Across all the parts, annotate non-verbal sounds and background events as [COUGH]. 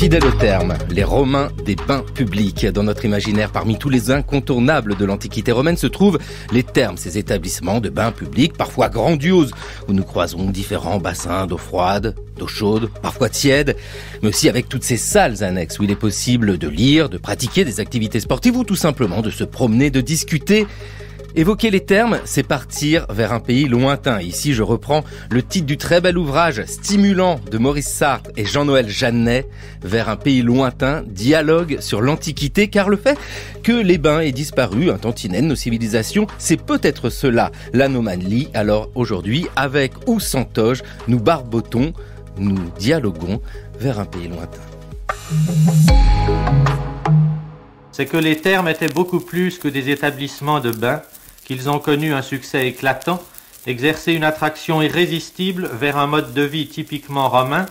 Fidèle au terme, les Romains des bains publics. Dans notre imaginaire, parmi tous les incontournables de l'Antiquité romaine se trouvent les termes, ces établissements de bains publics, parfois grandioses, où nous croisons différents bassins d'eau froide, d'eau chaude, parfois tiède, mais aussi avec toutes ces salles annexes où il est possible de lire, de pratiquer des activités sportives ou tout simplement de se promener, de discuter Évoquer les termes, c'est partir vers un pays lointain. Ici, je reprends le titre du très bel ouvrage stimulant de Maurice Sartre et Jean-Noël Jeannet, Vers un pays lointain, dialogue sur l'Antiquité, car le fait que les bains aient disparu, un tantinet de nos civilisations, c'est peut-être cela, l'anomalie. Alors aujourd'hui, avec ou sans toge, nous barbotons, nous dialoguons vers un pays lointain. C'est que les termes étaient beaucoup plus que des établissements de bains, ils ont connu un succès éclatant, exercé une attraction irrésistible vers un mode de vie typiquement romain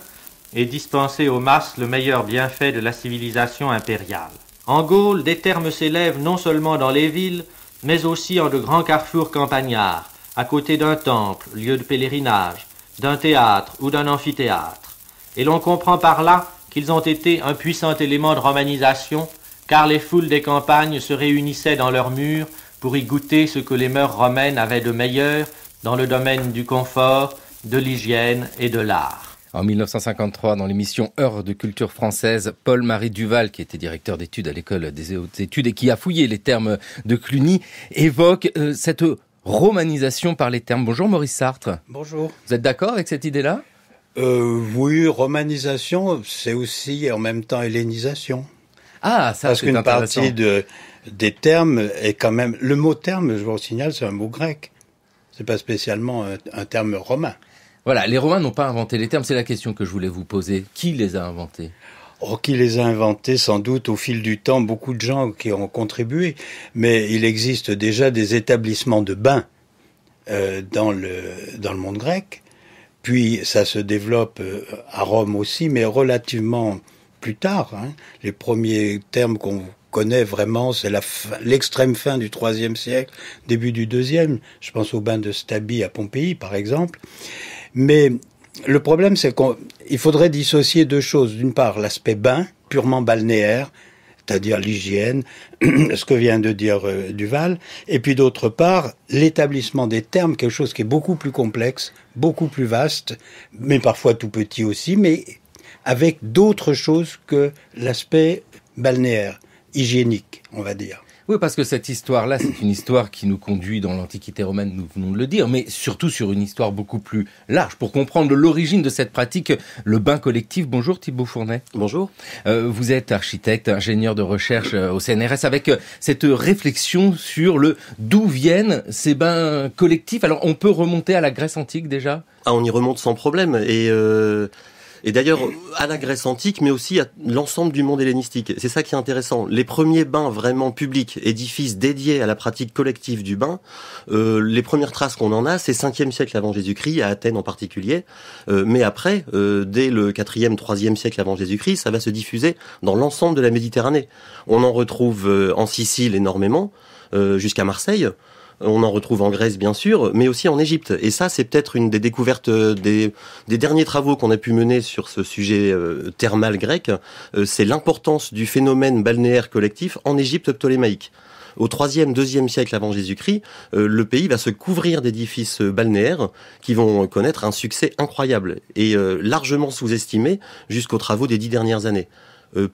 et dispenser aux masses le meilleur bienfait de la civilisation impériale. En Gaule, des termes s'élèvent non seulement dans les villes, mais aussi en de grands carrefours campagnards, à côté d'un temple, lieu de pèlerinage, d'un théâtre ou d'un amphithéâtre. Et l'on comprend par là qu'ils ont été un puissant élément de romanisation, car les foules des campagnes se réunissaient dans leurs murs pour y goûter ce que les mœurs romaines avaient de meilleur dans le domaine du confort, de l'hygiène et de l'art. En 1953, dans l'émission Heure de culture française, Paul-Marie Duval, qui était directeur d'études à l'école des hautes études et qui a fouillé les termes de Cluny, évoque euh, cette romanisation par les termes. Bonjour Maurice Sartre. Bonjour. Vous êtes d'accord avec cette idée-là euh, Oui, romanisation, c'est aussi en même temps hellénisation. Ah, ça, Parce qu'une partie des termes est quand même. Le mot terme, je vous signale, c'est un mot grec. C'est pas spécialement un, terme romain. Voilà, les Romains n'ont pas inventé les termes. C'est la question que je voulais vous poser. Qui les a inventés Oh, qui les a inventés sans doute au fil du temps, beaucoup de gens qui ont contribué, mais il existe déjà des établissements de bains euh, dans, le, dans le monde grec, puis ça se développe euh, à Rome aussi, mais relativement plus tard. Hein. Les premiers termes qu'on connaît vraiment, c'est l'extrême fin, du IIIe siècle, début du IIe. Je pense au bain de Stabie à Pompéi, par exemple. Mais le problème, c'est qu'il faudrait dissocier deux choses. D'une part, l'aspect bain, purement balnéaire, c'est-à-dire l'hygiène, [CLEARS THROAT] ce que vient de dire euh, Duval, et puis d'autre part, l'établissement des termes, quelque chose qui est beaucoup plus complexe, beaucoup plus vaste, mais parfois tout petit aussi, mais avec d'autres choses que l'aspect balnéaire, hygiénique, on va dire. Oui, parce que cette histoire-là, c'est une histoire qui nous conduit dans l'Antiquité romaine, nous venons de le dire, mais surtout sur une histoire beaucoup plus large. Pour comprendre l'origine de cette pratique, le bain collectif. Bonjour Thibaut Fournet. Bonjour. Euh, vous êtes architecte, ingénieur de recherche euh, au CNRS, avec euh, cette réflexion sur le d'où viennent ces bains collectifs. Alors, on peut remonter à la Grèce antique déjà ah, On y remonte sans problème. Et et d'ailleurs à la Grèce antique, mais aussi à l'ensemble du monde hellénistique. C'est ça qui est intéressant. Les premiers bains vraiment publics, édifices dédiés à la pratique collective du bain, euh, les premières traces qu'on en a, c'est 5e siècle avant Jésus-Christ, à Athènes en particulier, euh, mais après, euh, dès le 4e, 3e siècle avant Jésus-Christ, ça va se diffuser dans l'ensemble de la Méditerranée. On en retrouve en Sicile énormément, jusqu'à Marseille. On en retrouve en Grèce, bien sûr, mais aussi en Égypte. Et ça, c'est peut-être une des découvertes euh, des, derniers travaux qu'on a pu mener sur ce sujet euh, thermal grec. Euh, c'est l'importance du phénomène balnéaire collectif en Égypte ptolémaïque au 3e, siècle avant Jésus-Christ, le pays va se couvrir d'édifices balnéaires qui vont connaître un succès incroyable et largement sous-estimé jusqu'aux travaux des dix dernières années.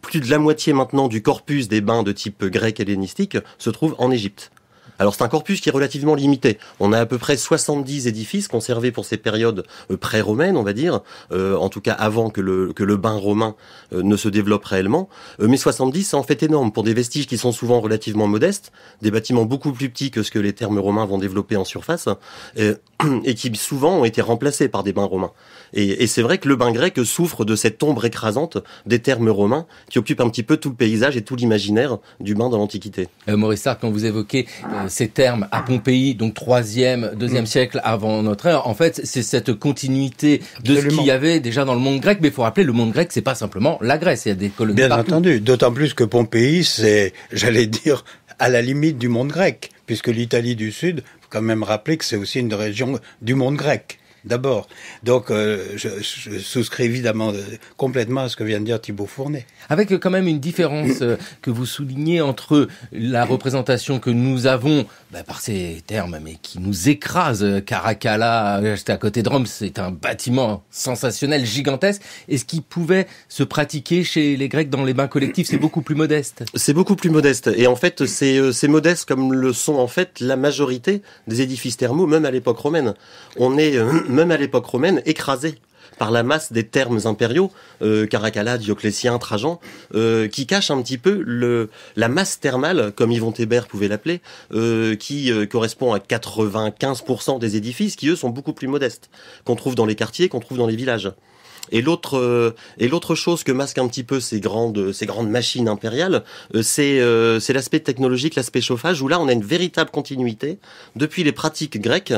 plus de la moitié maintenant du corpus des bains de type grec hellénistique se trouve en Égypte. Alors c'est un corpus qui est relativement limité. On a à peu près 70 édifices conservés pour ces périodes euh, pré-romaines, on va dire, euh, en tout cas avant que le, que le bain romain euh, ne se développe réellement. mais 70, c'est en fait énorme pour des vestiges qui sont souvent relativement modestes, des bâtiments beaucoup plus petits que ce que les termes romains vont développer en surface, [CLEARS THROAT] et qui souvent ont été remplacés par des bains romains. Et, c'est vrai que le bain grec souffre de cette ombre écrasante des termes romains qui occupent un petit peu tout le paysage et tout l'imaginaire du bain dans l'Antiquité. Euh, Maurice Sartre, quand vous évoquez euh, ces termes à Pompéi, donc 3e, 2e mm. siècle avant notre ère, en fait, c'est cette continuité de ce qu'il y avait déjà dans le monde grec. Mais il faut rappeler, le monde grec, c'est pas simplement la Grèce. Il y a des colonies Bien entendu. D'autant plus que Pompéi, c'est, j'allais dire, à la limite du monde grec, puisque l'Italie du Sud, faut quand même rappeler que c'est aussi une région du monde grec d'abord. Donc, euh, je, souscris évidemment euh, complètement à ce que vient de dire Thibaut Fournet. Avec euh, quand même une différence que vous soulignez entre la représentation que nous avons, bah, par ces termes, mais qui nous écrase, Caracalla, j'étais à côté de Rome, c'est un bâtiment sensationnel, gigantesque, et ce qui pouvait se pratiquer chez les Grecs dans les bains collectifs, c'est beaucoup plus modeste. C'est beaucoup plus modeste, et en fait, c'est modeste comme le sont en fait la majorité des édifices thermaux, même à l'époque romaine. On est même à l'époque romaine, écrasé par la masse des termes impériaux, euh, Caracalla, Dioclétien, Trajan, euh, qui cache un petit peu la masse thermale, comme Yvon Thébert pouvait l'appeler, euh, qui correspond à 95% des édifices, qui eux sont beaucoup plus modestes, qu'on trouve dans les quartiers, qu'on trouve dans les villages. Et l'autre chose que masque un petit peu ces grandes machines impériales, c'est c'est l'aspect technologique, l'aspect chauffage où là on a une véritable continuité depuis les pratiques grecques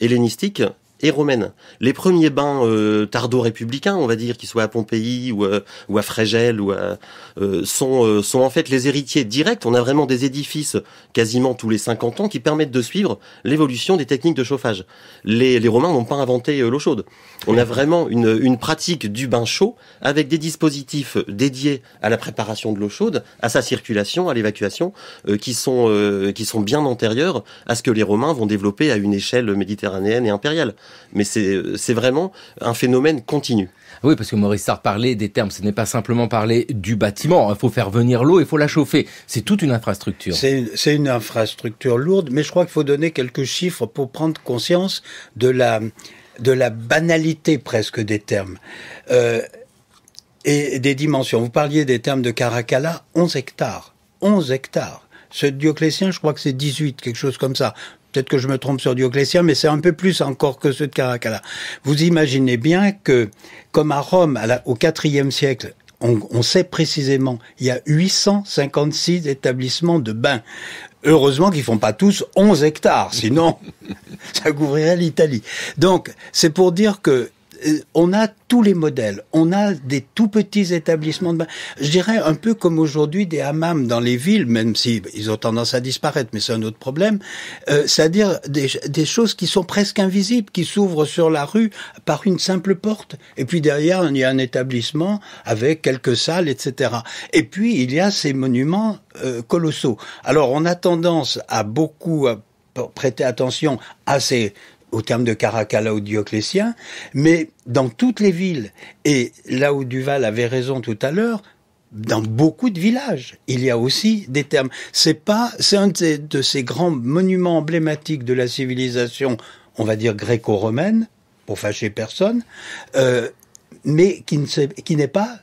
hellénistiques et romaines. Les premiers bains euh, tardo-républicains, on va dire, qu'ils soient à Pompéi ou, euh, ou à Frégel, ou euh, sont, en fait les héritiers directs. On a vraiment des édifices quasiment tous les 50 ans qui permettent de suivre l'évolution des techniques de chauffage. Les, Romains n'ont pas inventé l'eau chaude. On a vraiment une, une pratique du bain chaud avec des dispositifs dédiés à la préparation de l'eau chaude, à sa circulation, à l'évacuation, qui, sont, qui sont bien antérieurs à ce que les Romains vont développer à une échelle méditerranéenne et impériale mais c'est vraiment un phénomène continu. Oui, parce que Maurice Sartre parlait des termes. Ce n'est pas simplement parler du bâtiment. Il faut faire venir l'eau, il faut la chauffer. C'est toute une infrastructure. C'est une infrastructure lourde, mais je crois qu'il faut donner quelques chiffres pour prendre conscience de la, de la banalité presque des termes. Euh, et des dimensions. Vous parliez des termes de Caracalla, 11 hectares. 11 hectares. Ce Dioclétien, je crois que c'est 18, quelque chose comme ça peut-être que je me trompe sur Dioclétien, mais c'est un peu plus encore que ceux de Caracalla. Vous imaginez bien que, comme à Rome, au IVe siècle, on, sait précisément, il y a 856 établissements de bains. Heureusement qu'ils font pas tous 11 hectares, sinon [LAUGHS] ça couvrirait l'Italie. Donc, c'est pour dire que euh, on a tous les modèles. On a des tout petits établissements de bain. Je dirais un peu comme aujourd'hui des hammams dans les villes, même si ils ont tendance à disparaître, mais c'est un autre problème. Euh, c'est-à-dire des, choses qui sont presque invisibles, qui s'ouvrent sur la rue par une simple porte. Et puis derrière, il y a un établissement avec quelques salles, etc. Et puis il y a ces monuments euh, colossaux. Alors on a tendance à beaucoup prêter attention à ces au terme de Caracalla ou Dioclétien, mais dans toutes les villes. Et là où Duval avait raison tout à l'heure, dans beaucoup de villages, il y a aussi des termes. C'est pas, c'est un de ces, grands monuments emblématiques de la civilisation, on va dire gréco-romaine, pour fâcher personne, euh, mais qui n'est ne, qui pas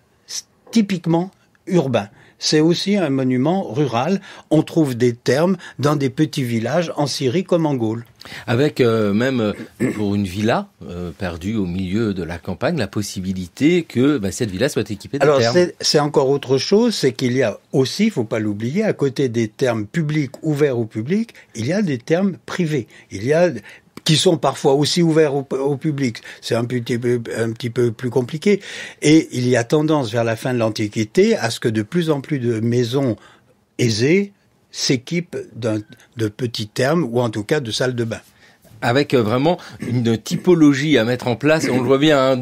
typiquement urbain c'est aussi un monument rural. On trouve des thermes dans des petits villages en Syrie comme en Gaule. Avec euh, même euh, pour une villa euh, perdue au milieu de la campagne, la possibilité que bah, cette villa soit équipée de Alors, c'est encore autre chose, c'est qu'il y a aussi, il faut pas l'oublier, à côté des termes publics ouverts au public, il y a des termes privés. Il y a qui sont parfois aussi ouverts au, public. C'est un petit, peu, un petit peu plus compliqué. Et il y a tendance vers la fin de l'Antiquité à ce que de plus en plus de maisons aisées s'équipent de petits thermes ou en tout cas de salles de bain avec euh, vraiment une typologie à mettre en place. On le voit bien, hein,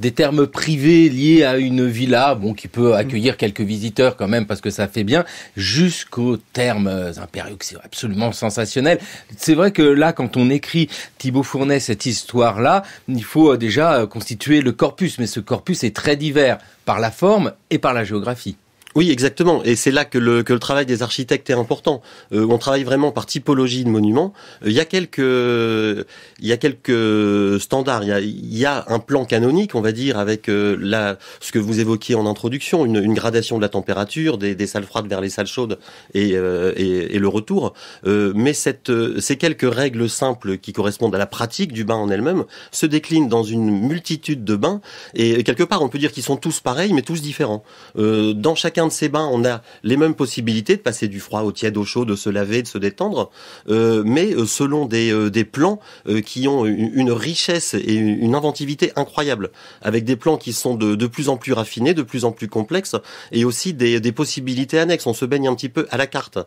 des termes privés liés à une villa, bon, qui peut mm. accueillir quelques visiteurs quand même parce que ça fait bien, jusqu'aux termes euh, impériaux, c'est absolument sensationnel. C'est vrai que là, quand on écrit Thibaut Fournet cette histoire-là, il faut euh, déjà constituer le corpus, mais ce corpus est très divers par la forme et par la géographie. Oui, exactement. Et c'est là que le, que le travail des architectes est important. Euh, on travaille vraiment par typologie de monuments. Euh, il y a quelques, il y a quelques standards. Il y a, y a un plan canonique, on va dire, avec euh, la, ce que vous évoquiez en introduction, une, une gradation de la température, des, des, salles froides vers les salles chaudes et, et, et le retour. mais cette, ces quelques règles simples qui correspondent à la pratique du bain en elle-même se déclinent dans une multitude de bains. Et quelque part, on peut dire qu'ils sont tous pareils, mais tous différents. dans chacun de ces bains, on a les mêmes possibilités de passer du froid au tiède, au chaud, de se laver, de se détendre, euh, mais euh, selon des, euh, plans qui ont une richesse et une inventivité incroyable, avec des plans qui sont de, de plus en plus raffinés, de plus en plus complexes, et aussi des, des possibilités annexes. On se baigne un petit peu à la carte.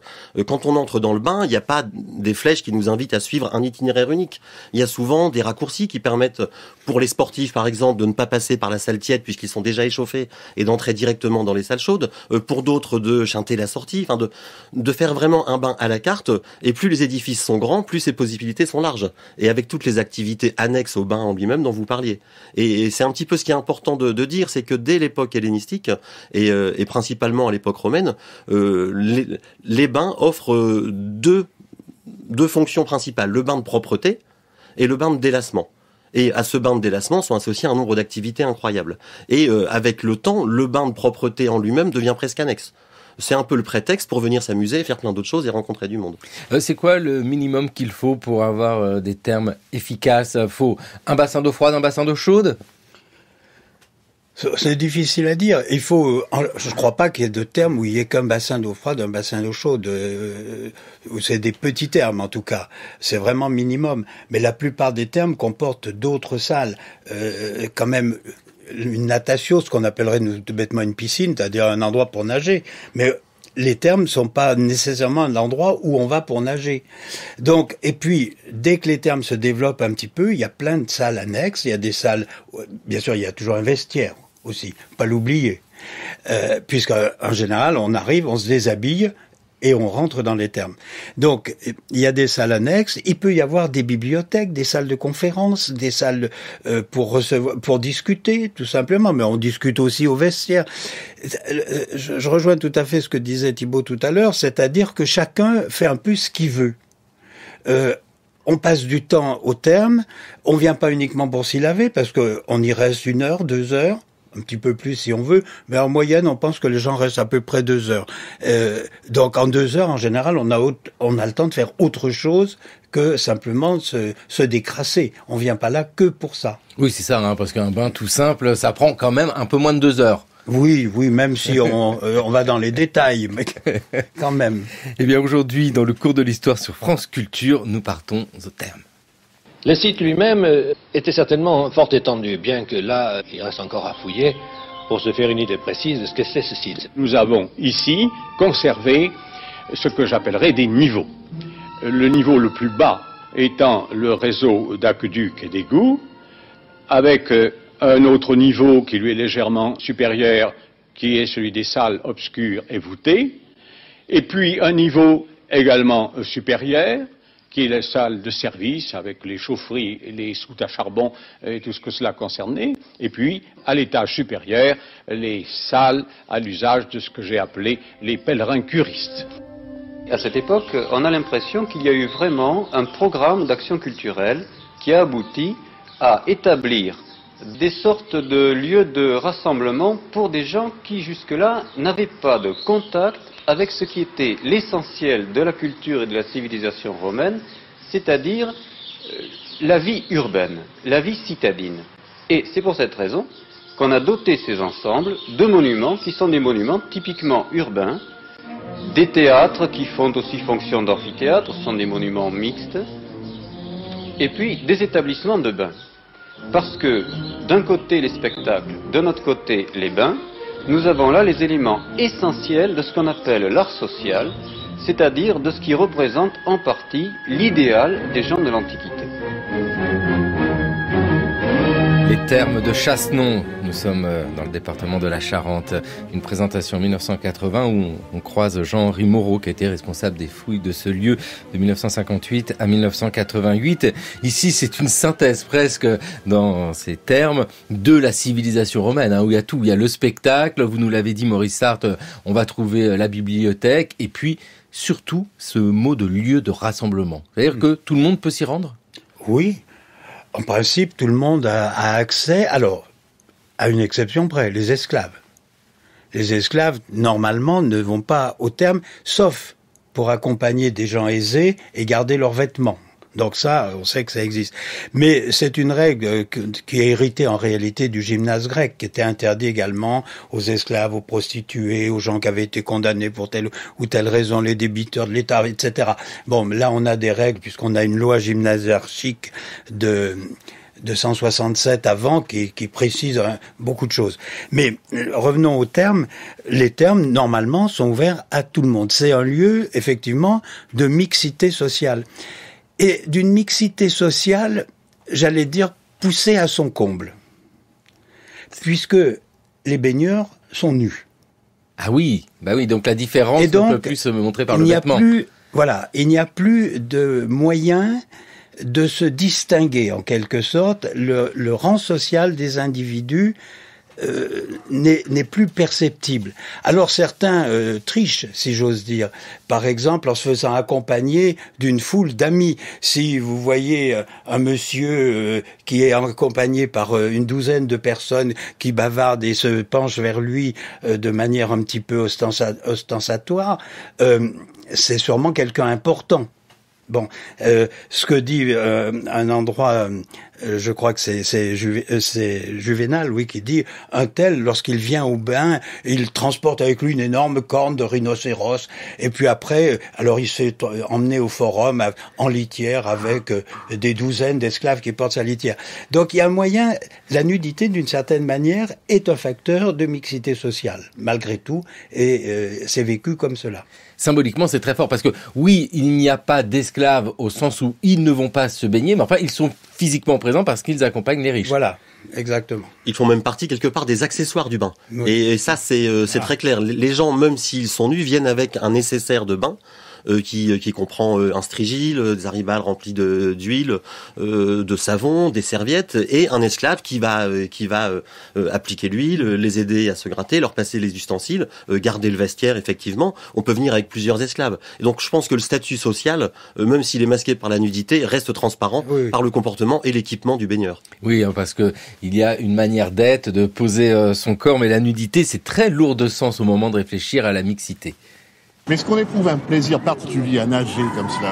Quand on entre dans le bain, il n'y a pas des flèches qui nous invitent à suivre un itinéraire unique. Il y a souvent des raccourcis qui permettent, pour les sportifs par exemple, de ne pas passer par la salle tiède puisqu'ils sont déjà échauffés et d'entrer directement dans les salles chaudes. Euh, pour d'autres de chanter la sortie, enfin de, faire vraiment un bain à la carte. Et plus les édifices sont grands, plus ces possibilités sont larges. Et avec toutes les activités annexes au bain en lui-même dont vous parliez. Et, c'est un petit peu ce qui est important de, dire, c'est que dès l'époque hellénistique, et, euh, principalement à l'époque romaine, euh, les, bains offrent deux, deux fonctions principales, le bain de propreté et le bain de délassement. Et à ce bain de délassement sont associés un nombre d'activités incroyables. Et euh, avec le temps, le bain de propreté en lui-même devient presque annexe c'est un peu le prétexte pour venir s'amuser, faire plein d'autres choses et rencontrer du monde. Euh, c'est quoi le minimum qu'il faut pour avoir euh, des termes efficaces Faut un bassin d'eau froide, un bassin d'eau chaude c'est difficile à dire. Il faut, euh, je ne crois pas qu'il y ait de termes où il n'y ait qu'un bassin d'eau froide, un bassin d'eau chaude. Euh, c'est des petits termes en tout cas. C'est vraiment minimum. Mais la plupart des termes comportent d'autres salles. Euh, quand même, une natation, ce qu'on appellerait bêtement une piscine, c'est-à-dire un endroit pour nager. Mais les termes ne sont pas nécessairement l'endroit où on va pour nager. Donc, et puis, dès que les termes se développent un petit peu, il y a plein de salles annexes, il y a des salles, euh, bien sûr, il y a toujours un vestiaire aussi, pas l'oublier. Euh, Puisqu'en général, on arrive, on se déshabille et on rentre dans les termes. Donc, il y a des salles annexes, il peut y avoir des bibliothèques, des salles de conférences, des salles euh, pour recevoir, pour discuter, tout simplement, mais on discute aussi au vestiaire. Je, rejoins tout à fait ce que disait Thibault tout à l'heure, c'est-à-dire que chacun fait un peu ce qu'il veut. Euh, on passe du temps au terme, on vient pas uniquement pour s'y laver, parce qu'on y reste une heure, deux heures, un petit peu plus si on veut, mais en moyenne, on pense que les gens restent à peu près deux heures. Euh, donc en deux heures, en général, on a, on a le temps de faire autre chose que simplement se, décrasser. On vient pas là que pour ça. Oui, c'est ça, hein, parce qu'un bain tout simple, ça prend quand même un peu moins de deux heures. Oui, oui, même si on, [LAUGHS] euh, on, va dans les détails, mais quand même. Eh bien, aujourd'hui, dans le cours de l'histoire sur France Culture, nous partons au terme. Le site lui-même euh, était certainement fort étendu, bien que là, il reste encore à fouiller pour se faire une idée précise de ce que c'est ce site. Nous avons ici conservé ce que j'appellerais des niveaux. Le niveau le plus bas étant le réseau d'aqueducs et d'égouts, avec euh, un autre niveau qui lui est légèrement supérieur, qui est celui des salles obscures et voûtées, et puis un niveau également euh, supérieur, qui est la salle de service avec les chaufferies, les soutes à charbon et tout ce que cela concernait, et puis à l'étage supérieur, les salles à l'usage de ce que j'ai appelé les pèlerins curistes. À cette époque, on a l'impression qu'il y a eu vraiment un programme d'action culturelle qui a abouti à établir des sortes de lieux de rassemblement pour des gens qui jusque-là n'avaient pas de contact avec ce qui était l'essentiel de la culture et de la civilisation romaine, c'est-à-dire euh, la vie urbaine, la vie citadine. Et c'est pour cette raison qu'on a doté ces ensembles de monuments qui sont des monuments typiquement urbains, des théâtres qui font aussi fonction d'amphithéâtre, ce sont des monuments mixtes, et puis des établissements de bains. Parce que d'un côté les spectacles, d'un autre côté les bains, nous avons là les éléments essentiels de ce qu'on appelle l'art social, c'est-à-dire de ce qui représente en partie l'idéal des gens de l'Antiquité. Les termes de chasse Chassenon nous sommes euh, dans le département de la Charente, une présentation 1980 où on croise Jean-Henri Moreau qui était responsable des fouilles de ce lieu de 1958 à 1988. Ici, c'est une synthèse presque dans ces termes de la civilisation romaine hein, où il y a tout, il y a le spectacle, vous nous l'avez dit Maurice Sartre, on va trouver euh, la bibliothèque et puis surtout ce mot de lieu de rassemblement. C'est-à-dire que tout le monde peut s'y rendre Oui. En principe, tout le monde a, a accès. Alors, à une exception près, les esclaves. Les esclaves, normalement, ne vont pas au terme, sauf pour accompagner des gens aisés et garder leurs vêtements. Donc ça, on sait que ça existe. Mais c'est une règle euh, qui est héritée en réalité du gymnase grec, qui était interdit également aux esclaves, aux prostituées, aux gens qui avaient été condamnés pour telle ou telle raison, les débiteurs de l'État, etc. Bon, là on a des règles, puisqu'on a une loi gymnasiarchique de 167 avant qui, précise hein, beaucoup de choses. Mais euh, revenons aux termes. Les termes, normalement, sont ouverts à tout le monde. C'est un lieu, effectivement, de mixité sociale. Et d'une mixité sociale, j'allais dire, poussée à son comble. Puisque les baigneurs sont nus. Ah oui, bah oui, donc la différence donc, ne peut plus se montrer par le vêtement. voilà, il n'y a plus de moyens de se distinguer en quelque sorte. Le, rang social des individus euh, n'est plus perceptible. Alors certains euh, trichent, si j'ose dire, par exemple en se faisant accompagner d'une foule d'amis. Si vous voyez euh, un monsieur qui est accompagné par une douzaine de personnes qui bavardent et se penchent vers lui de manière un petit peu ostentatoire, ostensatoire, c'est sûrement quelqu'un important. Bon, euh, ce que dit euh, un endroit, euh, je crois que c'est c'est Juvenal, oui, qui dit un tel, lorsqu'il vient au bain, il transporte avec lui une énorme corne de rhinocéros, et puis après, alors il s'est emmené au forum en litière avec des douzaines d'esclaves qui portent sa litière. Donc il y a un moyen, la nudité d'une certaine manière est un facteur de mixité sociale, malgré tout, et c'est vécu comme cela symboliquement, c'est très fort parce que oui, il n'y a pas d'esclaves au sens où ils ne vont pas se baigner, mais enfin, ils sont physiquement présents parce qu'ils accompagnent les riches. Voilà. Exactement. Ils font même partie quelque part des accessoires du bain. Et, ça, c'est euh, ah. très clair. Les gens, même s'ils sont nus, viennent avec un nécessaire de bain euh, euh, qui, comprend euh, un strigile, des arrivales remplis d'huile, de savon, des serviettes et un esclave qui va appliquer l'huile, les aider à se gratter, leur passer les ustensiles, garder le vestiaire effectivement. On peut venir avec plusieurs esclaves. donc je pense que le statut social, même s'il est masqué par la nudité, reste transparent par le comportement et l'équipement du baigneur. Oui, hein, parce qu'il y a une manière d'être, de poser son corps, mais la nudité, c'est très lourd de sens au moment de réfléchir à la mixité. Mais est-ce qu'on éprouve un plaisir particulier à nager comme cela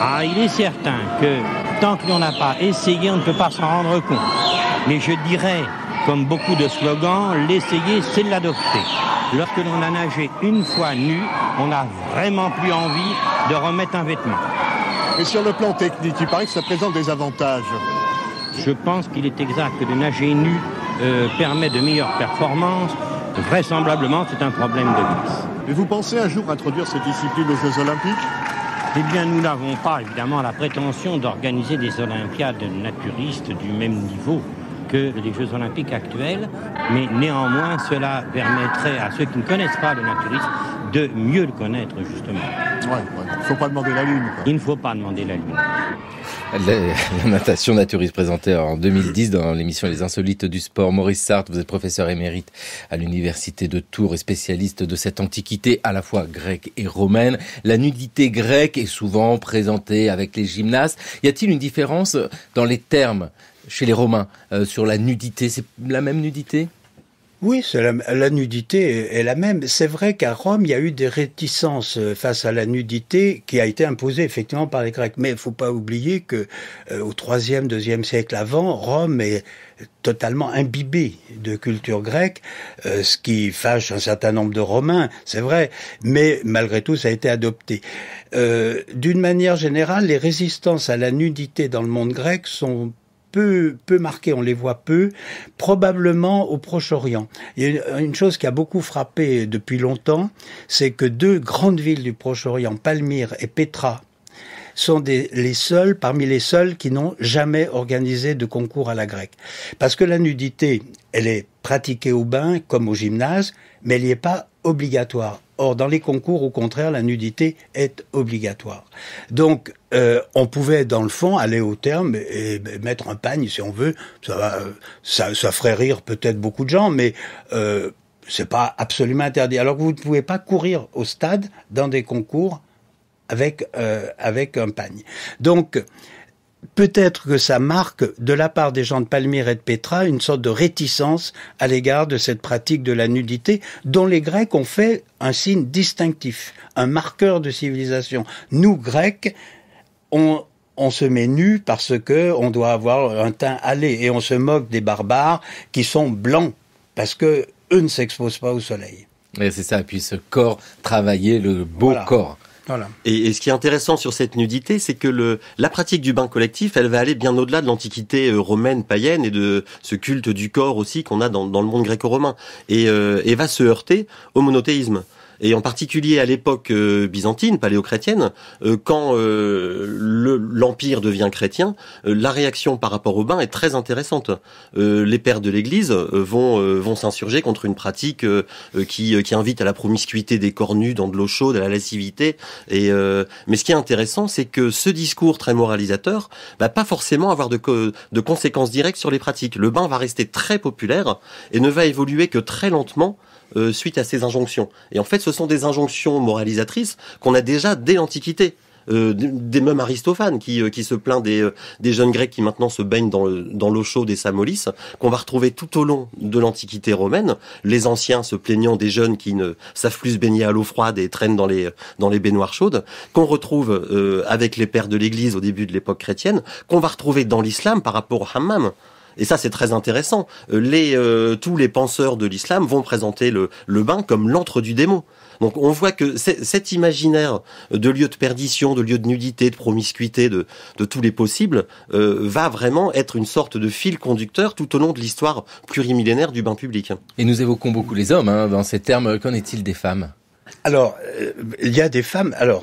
Ah, il est certain que tant que l'on n'a pas essayé, on ne peut pas s'en rendre compte. Mais je dirais, comme beaucoup de slogans, l'essayer, c'est l'adopter. Lorsque l'on a nagé une fois nu, on n'a vraiment plus envie de remettre un vêtement. Et sur le plan technique, il paraît que ça présente des avantages. Je pense qu'il est exact que de nager nu euh, permet de meilleures performances. Vraisemblablement, c'est un problème de vis. Mais vous pensez un jour introduire cette discipline aux Jeux Olympiques eh bien, nous n'avons pas évidemment la prétention d'organiser des Olympiades naturistes du même niveau que les Jeux Olympiques actuels, mais néanmoins, cela permettrait à ceux qui ne connaissent pas le naturisme de mieux le connaître, justement. Il ne faut pas demander la Lune. Il ne faut pas demander la Lune. La, natation naturiste présentée en 2010 dans l'émission Les Insolites du Sport. Maurice Sartre, vous êtes professeur émérite à l'université de Tours et spécialiste de cette antiquité à la fois grecque et romaine. La nudité grecque est souvent présentée avec les gymnastes. Y a-t-il une différence dans les termes chez les Romains euh, sur la nudité C'est la même nudité oui, la, nudité est la même. C'est vrai qu'à Rome, il y a eu des réticences euh, face à la nudité qui a été imposée effectivement par les Grecs. Mais il ne faut pas oublier que euh, au troisième, deuxième siècle avant, Rome est totalement imbibée de culture grecque, euh, ce qui fâche un certain nombre de Romains, c'est vrai. Mais malgré tout, ça a été adopté. Euh, d'une manière générale, les résistances à la nudité dans le monde grec sont peu, marqués, on les voit peu, probablement au Proche-Orient. une chose qui a beaucoup frappé depuis longtemps, c'est que deux grandes villes du Proche-Orient, Palmyre et Petra, sont les seules parmi les seules qui n'ont jamais organisé de concours à la grecque. Parce que la nudité, elle est pratiquée au bain comme au gymnase, mais elle n'y est pas obligatoire. Or, dans les concours, au contraire, la nudité est obligatoire. Donc, euh, on pouvait, dans le fond, aller au terme et, mettre un pagne, si on veut. Ça, va, euh, ça, ferait rire peut-être beaucoup de gens, mais euh, c'est pas absolument interdit. Alors que vous ne pouvez pas courir au stade dans des concours avec euh, avec un pagne. Donc peut-être que ça marque, de la part des gens de Palmyre et de Pétra, une sorte de réticence à l'égard de cette pratique de la nudité, dont les Grecs ont fait un signe distinctif, un marqueur de civilisation. Nous, Grecs, on, se met nu parce que on doit avoir un teint allé et on se moque des barbares qui sont blancs parce que eux ne s'exposent pas au soleil. Et c'est ça, puis ce corps travaillé, le beau corps. Et, ce qui est intéressant sur cette nudité, c'est que la pratique du bain collectif, elle va aller bien au-delà de l'antiquité euh, romaine, païenne et de ce culte du corps aussi qu'on a dans, le monde gréco-romain et, euh, et va se heurter au monothéisme et en particulier à l'époque euh, byzantine, paléochrétienne, euh, quand euh, l'empire devient chrétien, la réaction par rapport au bain est très intéressante. les pères de l'Église vont vont s'insurger contre une pratique qui qui invite à la promiscuité des corps dans de l'eau chaude, à la lascivité. Et mais ce qui est intéressant, c'est que ce discours très moralisateur va bah, pas forcément avoir de de conséquences directes sur les pratiques. Le bain va rester très populaire et ne va évoluer que très lentement euh, suite à ces injonctions. Et en fait, ce sont des injonctions moralisatrices qu'on a déjà dès l'Antiquité. Euh, des mêmes Aristophanes qui, euh, qui se plaint des, des jeunes Grecs qui maintenant se baignent dans, dans l'eau chaude et Samolis, qu'on va retrouver tout au long de l'Antiquité romaine, les anciens se plaignant des jeunes qui ne savent plus se baigner à l'eau froide et traînent dans les, dans les baignoires chaudes, qu'on retrouve avec les pères de l'Église au début de l'époque chrétienne, qu'on va retrouver dans l'islam par rapport au hammam et ça c'est très intéressant, euh, euh, tous les penseurs de l'islam vont présenter le, bain comme l'antre du démon. Donc on voit que cet imaginaire de lieu de perdition, de lieu de nudité, de promiscuité, de, tous les possibles, euh, va vraiment être une sorte de fil conducteur tout au long de l'histoire plurimillénaire du bain public. Et nous évoquons beaucoup les hommes hein, dans ces termes. Qu'en est-il des femmes alors, il y a des femmes. Alors,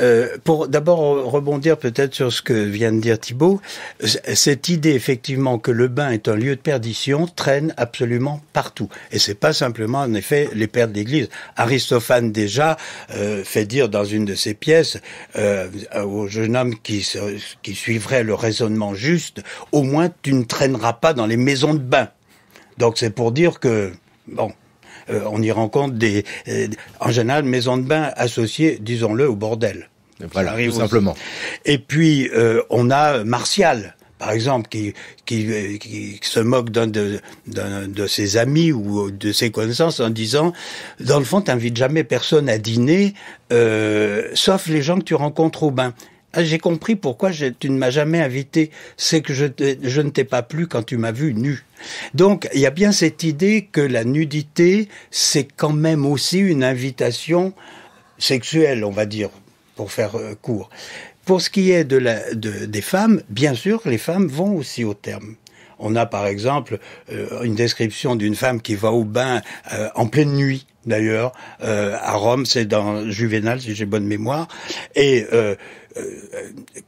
euh, pour d'abord rebondir peut-être sur ce que vient de dire Thibault, cette idée effectivement que le bain est un lieu de perdition traîne absolument partout. Et c'est pas simplement en effet les pères de l'Église. Aristophane déjà euh, fait dire dans une de ses pièces euh, au jeune homme qui, qui suivrait le raisonnement juste, au moins tu ne traîneras pas dans les maisons de bain. Donc c'est pour dire que bon, euh, on y rencontre des, euh, en général, maisons de bain associées, disons-le, au bordel. Voilà, tout simplement. Et puis, euh, on a Martial par exemple, qui, se moque d'un de, ses amis ou de ses connaissances en disant, dans le fond, n'invites jamais personne à dîner, sauf les gens que tu rencontres au bain. Ah, j'ai compris pourquoi tu ne m'as jamais invité. C'est que je, ne t'ai pas plu quand tu m'as vu nu. Donc, il y a bien cette idée que la nudité, c'est quand même aussi une invitation sexuelle, on va dire, pour faire euh, court. Pour ce qui est de la, des femmes, bien sûr, les femmes vont aussi au terme. On a par exemple euh, une description d'une femme qui va au bain euh, en pleine nuit. D'ailleurs, à Rome, c'est dans Juvenal, si j'ai bonne mémoire, et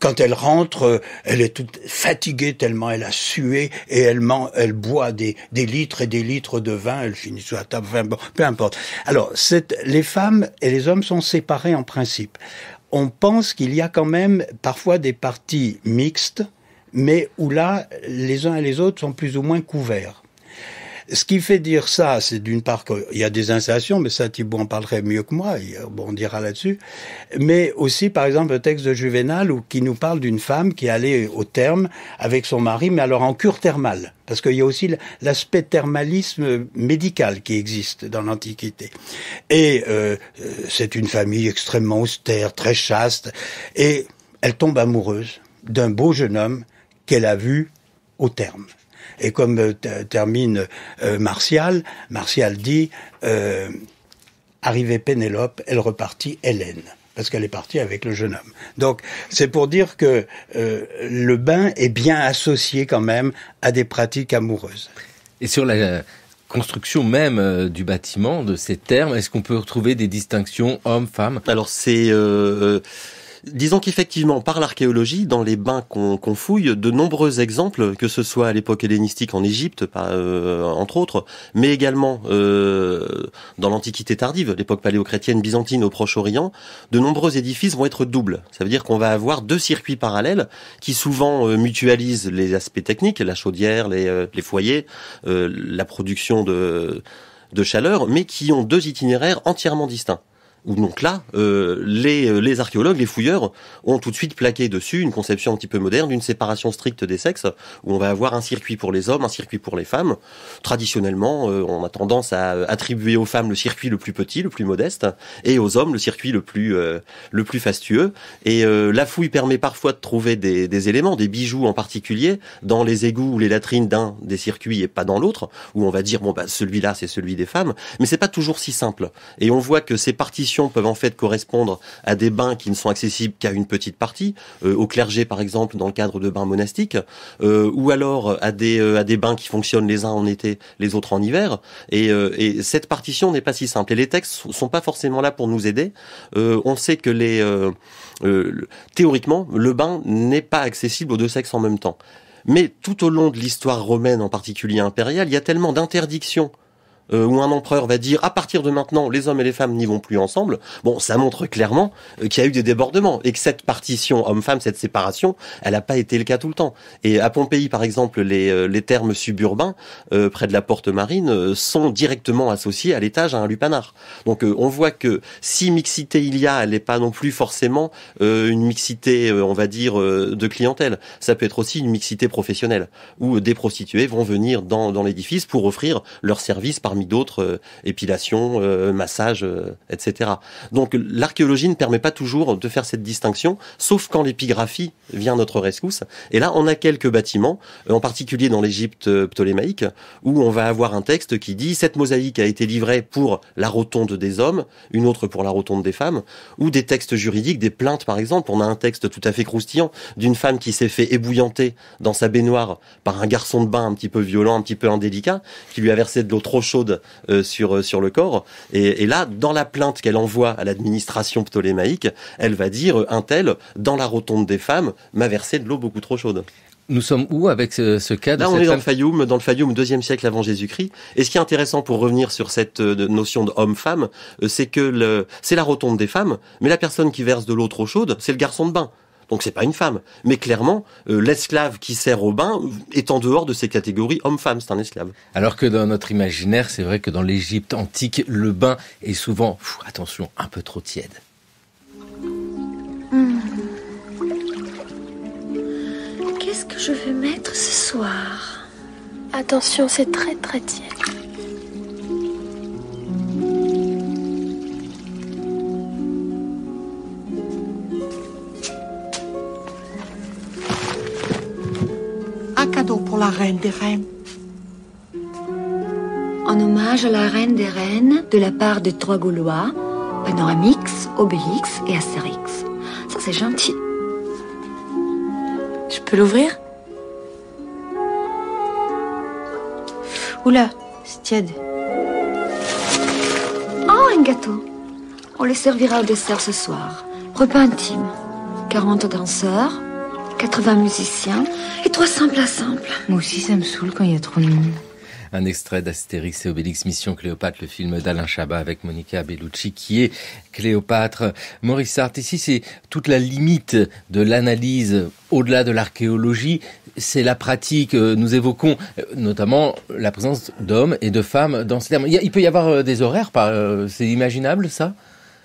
quand elle rentre, euh, elle est toute fatiguée tellement elle a sué et elle, elle boit des, litres et des litres de vin. Elle finit sur la table, peu importe. Alors, les femmes et les hommes sont séparés en principe. On pense qu'il y a quand même parfois des parties mixtes, mais où là, les uns et les autres sont plus ou moins couverts. Ce qui fait dire ça, c'est d'une part qu'il y a des installations, mais ça Thibault en parlerait mieux que moi, euh, on dira là-dessus, mais aussi par exemple le texte de Juvenal où, qui nous parle d'une femme qui allait au terme avec son mari, mais alors en cure thermale, parce qu'il y a aussi l'aspect thermalisme médical qui existe dans l'Antiquité. Et euh, euh, c'est une famille extrêmement austère, très chaste, et elle tombe amoureuse d'un beau jeune homme qu'elle a vu au terme. Et comme euh, termine euh, Martial, Martial dit euh, Arrivée Pénélope, elle repartit Hélène parce qu'elle est partie avec le jeune homme. Donc c'est pour dire que le bain est bien associé quand même à des pratiques amoureuses. Et sur la construction même du bâtiment, de ces termes, est-ce qu'on peut retrouver des distinctions hommes-femmes Alors c'est Disons qu'effectivement, par l'archéologie, dans les bains qu'on fouille, de nombreux exemples, que ce soit à l'époque hellénistique en Égypte, euh, entre autres, mais également euh, dans l'Antiquité tardive, l'époque paléochrétienne byzantine au Proche-Orient, de nombreux édifices vont être doubles. Ça veut dire qu'on va avoir deux circuits parallèles qui souvent euh, mutualisent les aspects techniques, la chaudière, les, les foyers, la production de de chaleur, mais qui ont deux itinéraires entièrement distincts. Ou donc là, euh, euh, les, archéologues, les fouilleurs ont tout de suite plaqué dessus une conception un petit peu moderne d'une séparation stricte des sexes, où on va avoir un circuit pour les hommes, un circuit pour les femmes. Traditionnellement, euh, on a tendance à attribuer aux femmes le circuit le plus petit, le plus modeste, et aux hommes le circuit le plus le plus fastueux. Et la fouille permet parfois de trouver des, éléments, des bijoux en particulier, dans les égouts ou les latrines d'un des circuits et pas dans l'autre, où on va dire bon bah celui-là c'est celui des femmes, mais c'est pas toujours si simple. Et on voit que ces partitions peuvent en fait correspondre à des bains qui ne sont accessibles qu'à une petite partie, euh, au clergé par exemple dans le cadre de bains monastiques, euh, ou alors à des, euh, à des bains qui fonctionnent les uns en été, les autres en hiver. Et, et cette partition n'est pas si simple. Et les textes sont pas forcément là pour nous aider. on sait que les théoriquement, le bain n'est pas accessible aux deux sexes en même temps. Mais tout au long de l'histoire romaine, en particulier impériale, il y a tellement d'interdictions euh, où un empereur va dire à partir de maintenant les hommes et les femmes n'y vont plus ensemble, bon, ça montre clairement euh, qu'il y a eu des débordements et que cette partition homme-femme, cette séparation, elle n'a pas été le cas tout le temps. Et à Pompéi, par exemple, les, euh, les termes suburbains euh, près de la porte marine sont directement associés à l'étage à un lupanar. Donc on voit que si mixité il y a, elle n'est pas non plus forcément une mixité, on va dire, de clientèle. Ça peut être aussi une mixité professionnelle où des prostituées vont venir dans, dans l'édifice pour offrir leurs services par d'autres euh, épilation, euh, massage, euh, etc. Donc l'archéologie ne permet pas toujours de faire cette distinction, sauf quand l'épigraphie vient à notre rescousse. Et là, on a quelques bâtiments, en particulier dans l'Égypte ptolémaïque, où on va avoir un texte qui dit cette mosaïque a été livrée pour la rotonde des hommes, une autre pour la rotonde des femmes, ou des textes juridiques, des plaintes par exemple. On a un texte tout à fait croustillant d'une femme qui s'est fait ébouillanter dans sa baignoire par un garçon de bain un petit peu violent, un petit peu indélicat, qui lui a versé de l'eau trop chaude euh, sur, euh, sur le corps. Et, là, dans la plainte qu'elle envoie à l'administration ptolémaïque, elle va dire euh, un tel, dans la rotonde des femmes, m'a versé de l'eau beaucoup trop chaude. Nous sommes où avec ce, ce cas Là, on est dans le Fayoum, dans le Fayoum, deuxième siècle avant Jésus-Christ. Et ce qui est intéressant pour revenir sur cette notion d'homme-femme, c'est que c'est la rotonde des femmes, mais la personne qui verse de l'eau trop chaude, c'est le garçon de bain. Donc c'est pas une femme. Mais clairement, euh, l'esclave qui sert au bain est en dehors de ces catégories homme-femme, c'est un esclave. Alors que dans notre imaginaire, c'est vrai que dans l'Égypte antique, le bain est souvent, attention, un peu trop tiède. Qu'est-ce que je vais mettre ce soir Attention, c'est très très tiède. un cadeau pour la reine des reines. En hommage à la reine des reines, de la part des trois Gaulois, Panoramix, Obélix et Asterix. Ça, c'est gentil. Je peux l'ouvrir Oula, c'est tiède. Oh, un gâteau. On le servira au dessert ce soir. Repas intime. 40 danseurs, 80 musiciens et 300 à simples. Moi aussi, ça me saoule quand il y a trop de monde. Un extrait d'Astérix et Obélix Mission Cléopâtre, le film d'Alain Chabat avec Monica Bellucci qui est Cléopâtre. Maurice Sartre, ici c'est toute la limite de l'analyse au-delà de l'archéologie, c'est la pratique. Euh, nous évoquons euh, notamment la présence d'hommes et de femmes dans ces termes. Il peut y avoir euh, des horaires, c'est imaginable ça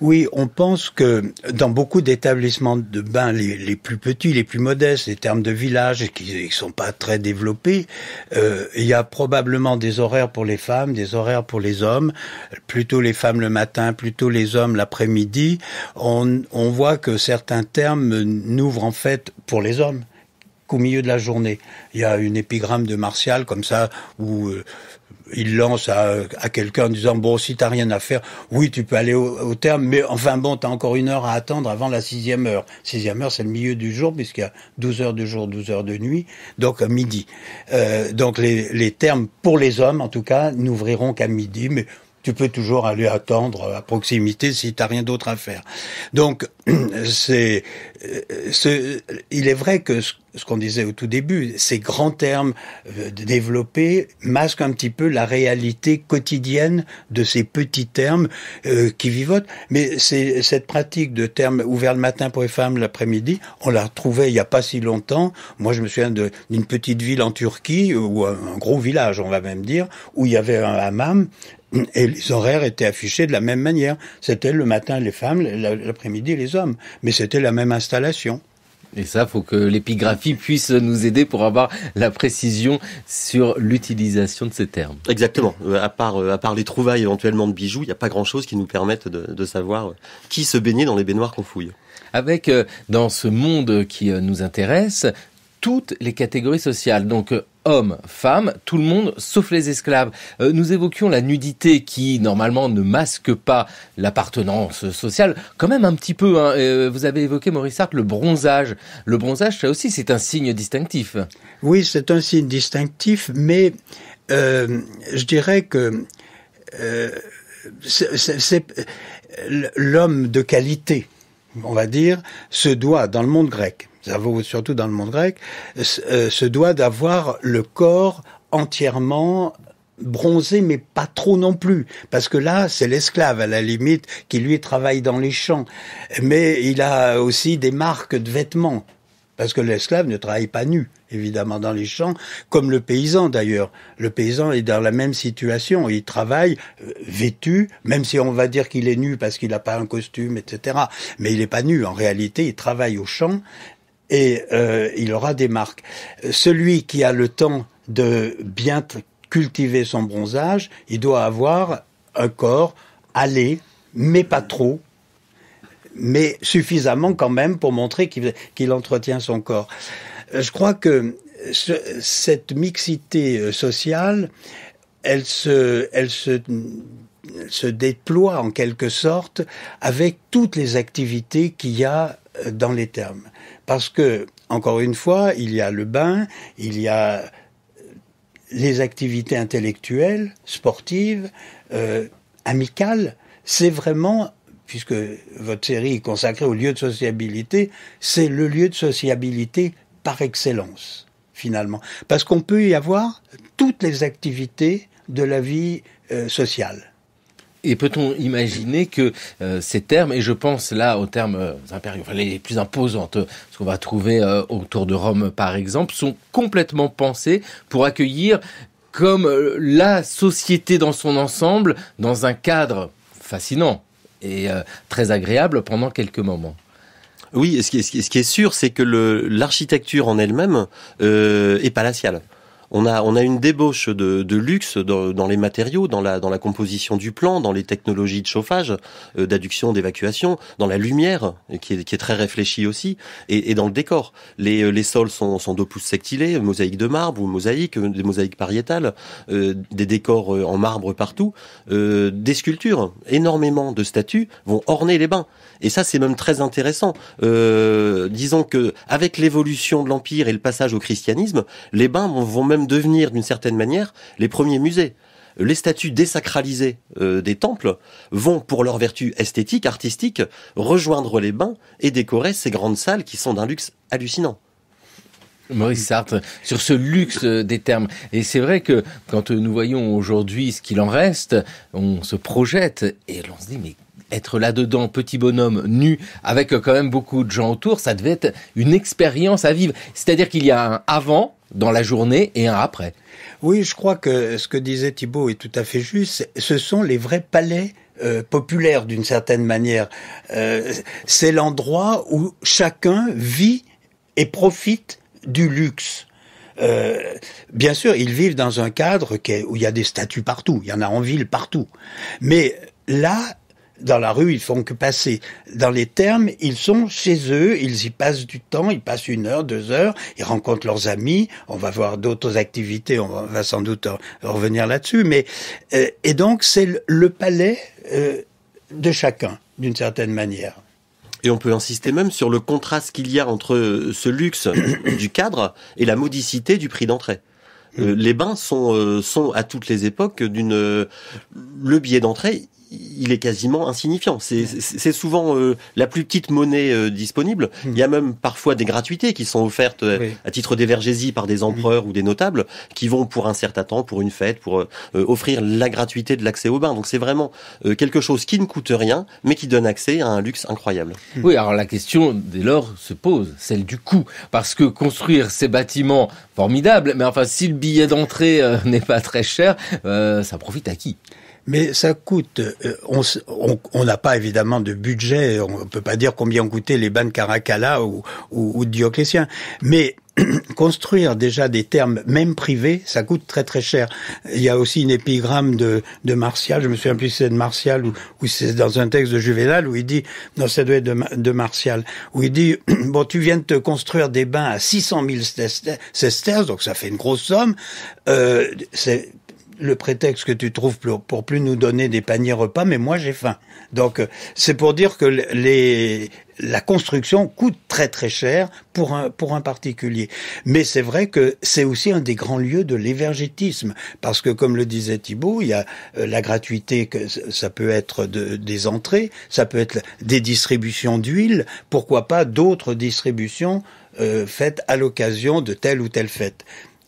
oui, on pense que dans beaucoup d'établissements de bains, les, plus petits, les plus modestes, les termes de village qui ne sont pas très développés, euh, il y a probablement des horaires pour les femmes, des horaires pour les hommes, plutôt les femmes le matin, plutôt les hommes l'après-midi. On, on voit que certains termes n'ouvrent en fait pour les hommes qu'au milieu de la journée. Il y a une épigramme de Martial comme ça où euh, il lance à, quelqu'un en disant bon si t'as rien à faire oui tu peux aller au, terme mais enfin bon t'as encore une heure à attendre avant la sixième heure sixième heure c'est le milieu du jour puisqu'il y a 12 heures de jour 12 heures de nuit donc à euh, midi euh, donc les, les termes pour les hommes en tout cas n'ouvriront qu'à midi mais tu peux toujours aller attendre à proximité si t'as rien d'autre à faire. Donc, [CLEARS THROAT] c'est, euh, il est vrai que ce, qu'on disait au tout début, ces grands termes euh, développés masquent un petit peu la réalité quotidienne de ces petits termes euh, qui vivotent. Mais c'est cette pratique de termes ouverts le matin pour les femmes, l'après-midi, on la retrouvée il n'y a pas si longtemps. Moi, je me souviens d'une petite ville en Turquie ou un gros village, on va même dire, où il y avait un hammam et les horaires étaient affichés de la même manière. C'était le matin les femmes, l'après-midi les hommes. Mais c'était la même installation. Et ça, faut que l'épigraphie puisse nous aider pour avoir la précision sur l'utilisation de ces termes. Exactement. Euh, à part, euh, à part les trouvailles éventuellement de bijoux, il n'y a pas grand-chose qui nous permette de, savoir euh, qui se baignait dans les baignoires qu'on fouille. Avec, dans ce monde qui nous intéresse, toutes les catégories sociales. Donc hommes, femmes, tout le monde, sauf les esclaves. Euh, nous évoquions la nudité qui, normalement, ne masque pas l'appartenance sociale, quand même un petit peu. Hein. Euh, vous avez évoqué, Maurice Hart, le bronzage. Le bronzage, ça aussi, c'est un signe distinctif. Oui, c'est un signe distinctif, mais euh, je dirais que c'est l'homme de qualité, on va dire, se doit, dans le monde grec, ça vaut surtout dans le monde grec, se euh, doit d'avoir le corps entièrement bronzé, mais pas trop non plus. Parce que là, c'est l'esclave, à la limite, qui lui travaille dans les champs. Mais il a aussi des marques de vêtements. Parce que l'esclave ne travaille pas nu, évidemment, dans les champs, comme le paysan d'ailleurs. Le paysan est dans la même situation. Il travaille euh, vêtu, même si on va dire qu'il est nu parce qu'il n'a pas un costume, etc. Mais il n'est pas nu. En réalité, il travaille au champ et euh, il aura des marques. Celui qui a le temps de bien cultiver son bronzage, il doit avoir un corps allé, mais pas trop, mais suffisamment quand même pour montrer qu'il entretient son corps. Euh, je crois que cette mixité euh, sociale, elle se déploie en quelque sorte avec toutes les activités qu'il y a dans les termes. Parce que, encore une fois, il y a le bain, il y a euh, les activités intellectuelles, sportives, euh, amicales. C'est vraiment, puisque votre série est consacrée au lieu de sociabilité, c'est le lieu de sociabilité par excellence, finalement. Parce qu'on peut y avoir toutes les activités de la vie euh, sociale. Et peut-on imaginer que euh, ces termes, et je pense là aux termes euh, impériaux, les plus imposantes, euh, ce qu'on va trouver autour de Rome par exemple, sont complètement pensés pour accueillir comme la société dans son ensemble, dans un cadre fascinant et très agréable pendant quelques moments. Oui, ce ce qui est sûr, c'est que l'architecture en elle-même est palatiale on a, on a une débauche de, luxe dans, les matériaux, dans la, dans la composition du plan, dans les technologies de chauffage, euh, d'adduction, d'évacuation, dans la lumière, qui est, très réfléchie aussi, et, dans le décor. Les, euh, sols sont, sont pouces sectilés, mosaïques de marbre ou mosaïques, euh, des mosaïques pariétales, des décors en marbre partout, des sculptures, énormément de statues vont orner les bains. Et ça, c'est même très intéressant. disons que avec l'évolution de l'empire et le passage au christianisme, les bains vont même devenir, d'une certaine manière, les premiers musées les statues désacralisées euh, des temples vont, pour leur vertu esthétique, artistique, rejoindre les bains et décorer ces grandes salles qui sont d'un luxe hallucinant. Maurice Sartre, sur ce luxe euh, des termes. Et c'est vrai que quand nous voyons aujourd'hui ce qu'il en reste, on se projette et l'on se dit mais être là-dedans, petit bonhomme, nu, avec euh, quand même beaucoup de gens autour, ça devait être une expérience à vivre. C'est-à-dire qu'il y a un avant dans la journée et un après. Oui, je crois que ce que disait Thibault est tout à fait juste. Ce sont les vrais palais euh, populaires d'une certaine manière. Euh, c'est l'endroit où chacun vit et profite du luxe. bien sûr, ils vivent dans un cadre où il y a des statues partout, il y en a en ville partout. Mais là, dans la rue, ils font que passer. Dans les termes, ils sont chez eux, ils y passent du temps, ils passent une heure, deux heures, ils rencontrent leurs amis. On va voir d'autres activités, on va sans doute revenir là-dessus. Mais euh, et donc c'est le palais euh, de chacun, d'une certaine manière. Et on peut insister même sur le contraste qu'il y a entre euh, ce luxe [COUGHS] du cadre et la modicité du prix d'entrée. Mm. les bains sont, sont à toutes les époques d'une le billet d'entrée il est quasiment insignifiant. C'est souvent euh, la plus petite monnaie euh, disponible. Hmm. Il y a même parfois des gratuités qui sont offertes euh, à titre d'évergésie par des empereurs ou des notables qui vont pour un certain temps, pour une fête, pour offrir la gratuité de l'accès au bain. Donc c'est vraiment quelque chose qui ne coûte rien, mais qui donne accès à un luxe incroyable. Hmm. Oui, alors la question dès lors se pose, celle du coût, parce que construire ces bâtiments formidables, mais enfin si le billet d'entrée [LAUGHS] n'est pas très cher, ça profite à qui mais ça coûte. Euh, on n'a pas évidemment de budget. On peut pas dire combien ont coûté les bains de Caracalla ou, ou, Dioclétien. Mais [CLEARS THROAT] construire déjà des termes, même privés, ça coûte très très cher. Il y a aussi une épigramme de, de Martial, je me souviens plus si c'est de Martial ou, ou c'est dans un texte de Juvenal où il dit, non ça doit être de, Martial, où il dit, [CLEARS THROAT] bon tu viens de te construire des bains à 600 000 sesterces, donc ça fait une grosse somme, euh, c'est le prétexte que tu trouves pour, plus nous donner des paniers repas, mais moi j'ai faim. Donc euh, c'est pour dire que les, la construction coûte très très cher pour un, particulier. Mais c'est vrai que c'est aussi un des grands lieux de l'évergétisme, parce que comme le disait Thibault, il y a euh, la gratuité, que ça peut être des entrées, ça peut être des distributions d'huile, pourquoi pas d'autres distributions euh, faites à l'occasion de telle ou telle fête.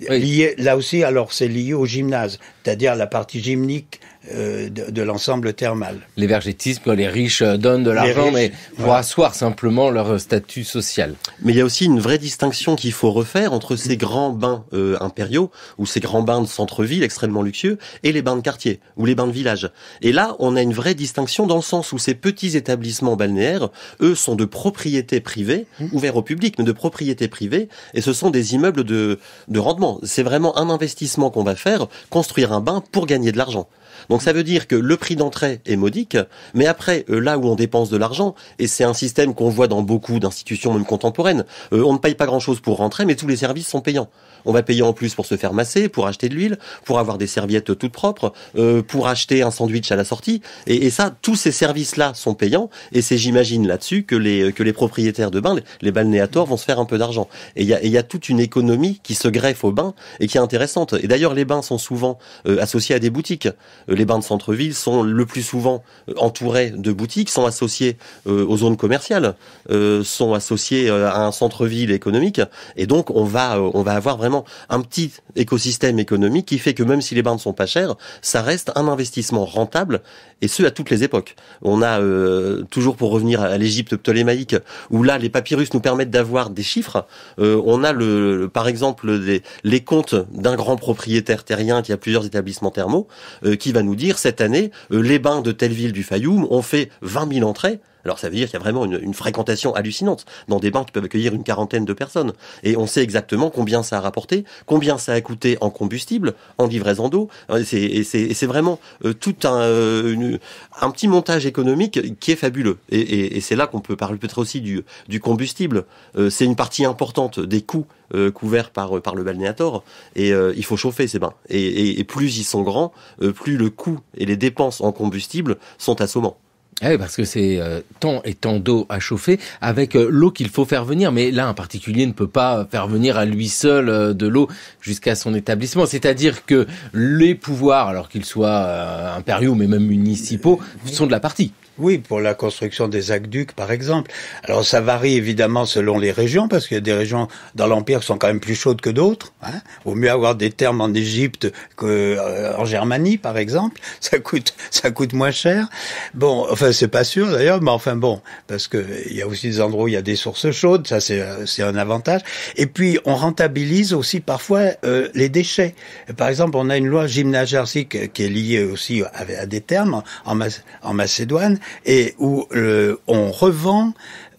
Lié, là aussi, alors c'est lié au gymnase, c'est-à-dire la partie gymnique euh, de, de l'ensemble thermal. Les vergétistes, les riches euh, donnent de l'argent, mais pour asseoir simplement leur euh, statut social. Mais il y a aussi une vraie distinction qu'il faut refaire entre ces grands bains impériaux, ou ces grands bains de centre-ville extrêmement luxueux, et les bains de quartier, ou les bains de village. Et là, on a une vraie distinction dans le sens où ces petits établissements balnéaires, eux, sont de propriété privée, ouverts au public, mais de propriété privée, et ce sont des immeubles de, de rendement. C'est vraiment un investissement qu'on va faire, construire un bain pour gagner de l'argent. Donc ça veut dire que le prix d'entrée est modique, mais après, euh, là où on dépense de l'argent, et c'est un système qu'on voit dans beaucoup d'institutions même contemporaines, euh, on ne paye pas grand-chose pour rentrer, mais tous les services sont payants. On va payer en plus pour se faire masser, pour acheter de l'huile, pour avoir des serviettes toutes propres, euh, pour acheter un sandwich à la sortie. Et, ça, tous ces services-là sont payants, et c'est, j'imagine, là-dessus que les, que les propriétaires de bains, les balnéators, vont se faire un peu d'argent. Et il y a, toute une économie qui se greffe aux bains et qui est intéressante. Et d'ailleurs, les bains sont souvent associés à des boutiques. Euh, les bains de centre-ville sont le plus souvent euh, entourés de boutiques, sont associés euh, aux zones commerciales, sont associés à un centre-ville économique, et donc on va on va avoir vraiment un petit écosystème économique qui fait que même si les bains ne sont pas chères, ça reste un investissement rentable, et ce à toutes les époques. On a toujours pour revenir à l'Égypte ptolémaïque, où là les papyrus nous permettent d'avoir des chiffres. on a le, par exemple les, comptes d'un grand propriétaire terrien qui a plusieurs établissements thermaux, qui va nous dire cette année, euh, les bains de telle ville du Fayoum ont fait 20 000 entrées. Alors ça veut dire qu'il y a vraiment une, fréquentation hallucinante dans des bains qui peuvent accueillir une quarantaine de personnes. Et on sait exactement combien ça a rapporté, combien ça a coûté en combustible, en livraison d'eau. Euh, et c'est vraiment euh, tout euh, un, petit montage économique qui est fabuleux. Et, c'est là qu'on peut parler peut-être aussi du, du combustible. c'est une partie importante des coûts couverts par, le balnéator. Et il faut chauffer ces bains. Et, et plus ils sont grands, plus le coût et les dépenses en combustible sont assommants. Eh oui, parce que c'est euh, tant et tant d'eau à chauffer avec euh, l'eau qu'il faut faire venir. Mais là, un particulier ne peut pas faire venir à lui seul euh, de l'eau jusqu'à son établissement. C'est-à-dire que les pouvoirs, alors qu'ils soient impériaux mais même municipaux, sont de la partie. Oui, pour la construction des aqueducs, par exemple. Alors, ça varie évidemment selon les régions, parce qu'il y a des régions dans l'Empire qui sont quand même plus chaudes que d'autres. Hein. Vaut mieux avoir des termes en Égypte qu'en euh, Germanie, par exemple. [LAUGHS] Ça coûte, ça coûte moins cher. Bon, enfin, c'est pas sûr d'ailleurs, mais enfin bon, parce que y a aussi des endroits où il y a des sources chaudes. Ça, c'est, euh, un avantage. Et puis, on rentabilise aussi parfois euh, les déchets. Par exemple, on a une loi gymnagérique qui est liée aussi à, des termes en Macédoine et où euh, on revend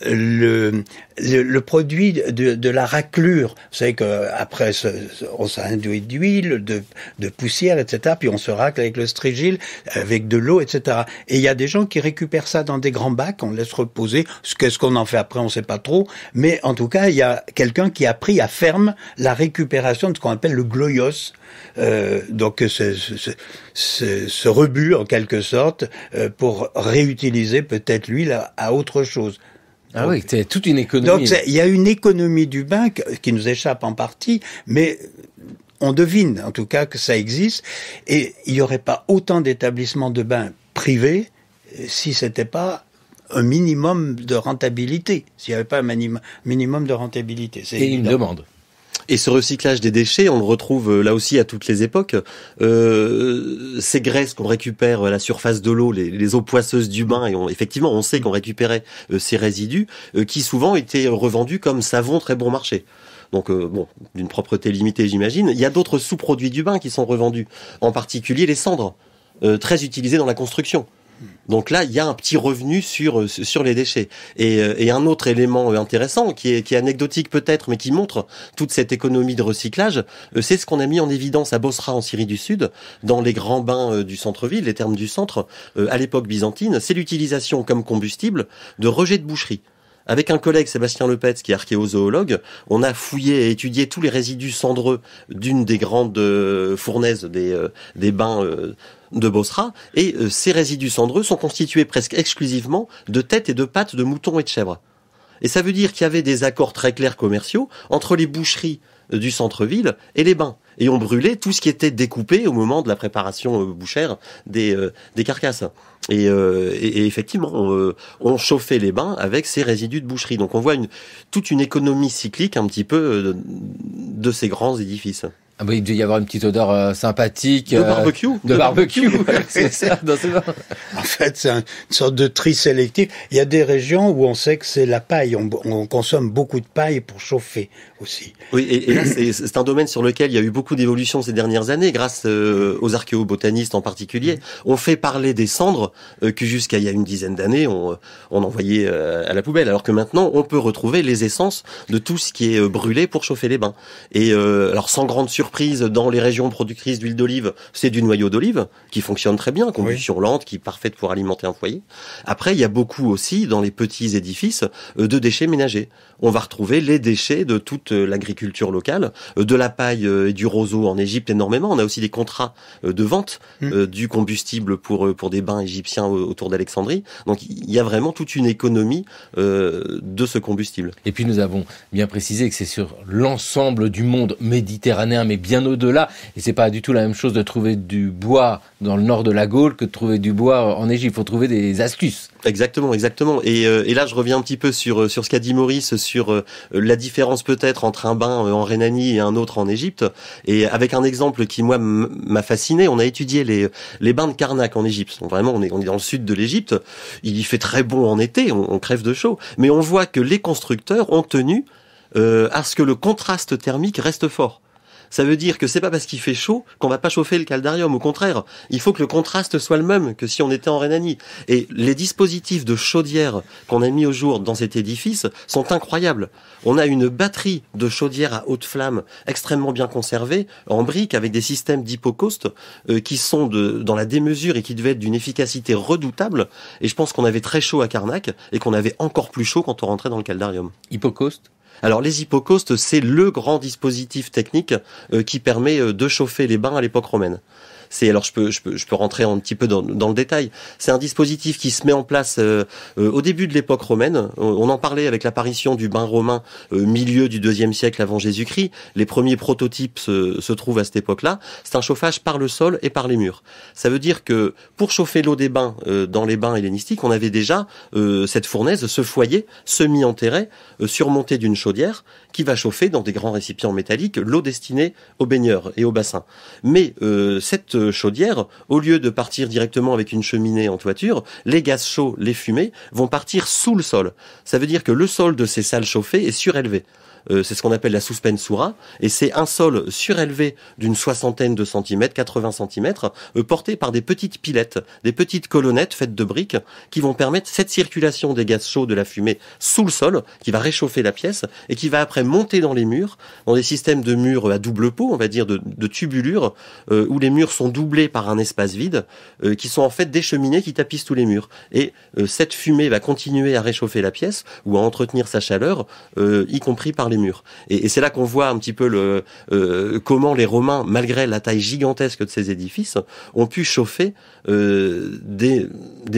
le, le, produit de, de, la raclure. Vous savez qu'après, on s'induit d'huile, de, de, poussière, etc. Puis on se racle avec le strigile, avec de l'eau, etc. Et il y a des gens qui récupèrent ça dans des grands bacs, on laisse reposer. Qu'est-ce qu'on en fait après, on ne sait pas trop. Mais en tout cas, il y a quelqu'un qui a pris à ferme la récupération de ce qu'on appelle le gloyos. Euh, donc ce, ce, ce, ce, rebut en quelque sorte euh, pour réutiliser peut-être l'huile à autre chose. Ah oui, c'est toute une économie. Donc il y a une économie du bain qui nous échappe en partie, mais on devine en tout cas que ça existe. Et il n'y aurait pas autant d'établissements de bains privés euh, si c'était pas un minimum de rentabilité, s'il n'y avait pas un minimum de rentabilité. Et une demande. Et ce recyclage des déchets, on le retrouve euh, là aussi à toutes les époques. Euh, ces graisses qu'on récupère à euh, la surface de l'eau, les, eaux poisseuses du bain, et effectivement, on sait qu'on récupérait ces résidus qui souvent étaient revendus comme savon très bon marché. Donc bon, d'une propreté limitée, j'imagine. Il y a d'autres sous-produits du bain qui sont revendus, en particulier les cendres, très utilisées dans la construction. Donc là, il y a un petit revenu sur euh, sur les déchets. Et, euh, un autre élément euh, intéressant, qui est, qui est anecdotique peut-être, mais qui montre toute cette économie de recyclage, c'est ce qu'on a mis en évidence à Bosra en Syrie du Sud, dans les grands bains du centre-ville, les termes du centre, à l'époque byzantine, c'est l'utilisation comme combustible de rejets de boucherie. Avec un collègue, Sébastien Lepetz, qui est archéozoologue, on a fouillé et étudié tous les résidus cendreux d'une des grandes euh, fournaises des, euh, des bains euh, de Bosra. Et ces résidus cendreux sont constitués presque exclusivement de têtes et de pattes de moutons et de chèvres. Et ça veut dire qu'il y avait des accords très clairs commerciaux entre les boucheries euh, du centre-ville et les bains. Et on brûlait tout ce qui était découpé au moment de la préparation euh, bouchère des, euh, des carcasses. Et, effectivement, on, chauffait les bains avec ces résidus de boucherie. Donc on voit une, toute une économie cyclique un petit peu de, ces grands édifices. Ah bah, il devait y avoir une petite odeur sympathique. De barbecue. de, barbecue, [LAUGHS] c'est ça. En fait, c'est une sorte de tri sélectif. Il y a des régions où on sait que c'est la paille. on, consomme beaucoup de paille pour chauffer aussi. Oui, et, là, c'est un domaine sur lequel il y a eu beaucoup d'évolutions ces dernières années, grâce euh, aux archéobotanistes en particulier. On fait parler des cendres euh, que jusqu'à il y a une dizaine d'années, on, euh, on, envoyait à la poubelle, alors que maintenant, on peut retrouver les essences de tout ce qui est brûlé pour chauffer les bains. Et alors, sans grande surprise, dans les régions productrices d'huile d'olive, c'est du noyau d'olive qui fonctionne très bien, combustion sur lente, qui est parfaite pour alimenter un foyer. Après, il y a beaucoup aussi dans les petits édifices de déchets ménagers. On va retrouver les déchets de toutes l'agriculture locale, euh, de la paille euh, et du roseau en Égypte énormément. On a aussi des contrats euh, de vente mm. du combustible pour pour des bains égyptiens autour d'Alexandrie. Donc il y a vraiment toute une économie de ce combustible. Et puis nous avons bien précisé que c'est sur l'ensemble du monde méditerranéen, mais bien au-delà. Et c'est pas du tout la même chose de trouver du bois dans le nord de la Gaule que de trouver du bois en Égypte. Il faut trouver des astuces. Exactement, exactement. Euh, et, là, je reviens un petit peu sur euh, sur ce qu'a dit Maurice sur euh, la différence peut-être entre un bain en Rhénanie et un autre en Égypte. Et avec un exemple qui moi m'a fasciné, on a étudié les les bains de Karnak en Égypte. Donc vraiment, on est on est dans le sud de l'Égypte. Il y fait très bon en été, on, crève de chaud, mais on voit que les constructeurs ont tenu à ce que le contraste thermique reste fort. Ça veut dire que c'est pas parce qu'il fait chaud qu'on va pas chauffer le caldarium. Au contraire, il faut que le contraste soit le même que si on était en Rhénanie. Et les dispositifs de chaudière qu'on a mis au jour dans cet édifice sont incroyables. On a une batterie de chaudière à haute flamme extrêmement bien conservée, en briques, avec des systèmes d'hypocauste euh, qui sont de, dans la démesure et qui devaient être d'une efficacité redoutable. Et je pense qu'on avait très chaud à Carnac et qu'on avait encore plus chaud quand on rentrait dans le caldarium. Hypocoste alors les hypocaustes, c'est le grand dispositif technique euh, qui permet euh, de chauffer les bains à l'époque romaine alors je peux, je peux rentrer un petit peu dans, le détail. C'est un dispositif qui se met en place euh, euh, au début de l'époque romaine. On en parlait avec l'apparition du bain romain euh, milieu du deuxième siècle avant Jésus-Christ. Les premiers prototypes se, trouvent à cette époque-là. C'est un chauffage par le sol et par les murs. Ça veut dire que pour chauffer l'eau des bains dans les bains hellénistiques, on avait déjà cette fournaise, ce foyer semi-enterré surmonté d'une chaudière qui va chauffer dans des grands récipients métalliques l'eau destinée aux baigneurs et aux bassins. Mais cette euh, chaudière, au lieu de partir directement avec une cheminée en toiture, les gaz chauds, les fumées vont partir sous le sol. Ça veut dire que le sol de ces salles chauffées est surélevé. Euh, c'est ce qu'on appelle la suspensura, et c'est un sol surélevé d'une soixantaine de centimètres, 80 centimètres, euh, porté par des petites pilettes, des petites colonnettes faites de briques qui vont permettre cette circulation des gaz chauds, de la fumée sous le sol, qui va réchauffer la pièce et qui va après monter dans les murs, dans des systèmes de murs à double pot, on va dire de, tubulures, euh, où les murs sont doublés par un espace vide, qui sont en fait des cheminées qui tapissent tous les murs. Et cette fumée va continuer à réchauffer la pièce ou à entretenir sa chaleur, y compris par murs. Et, c'est là qu'on voit un petit peu le, euh, comment les Romains, malgré la taille gigantesque de ces édifices, ont pu chauffer euh, des,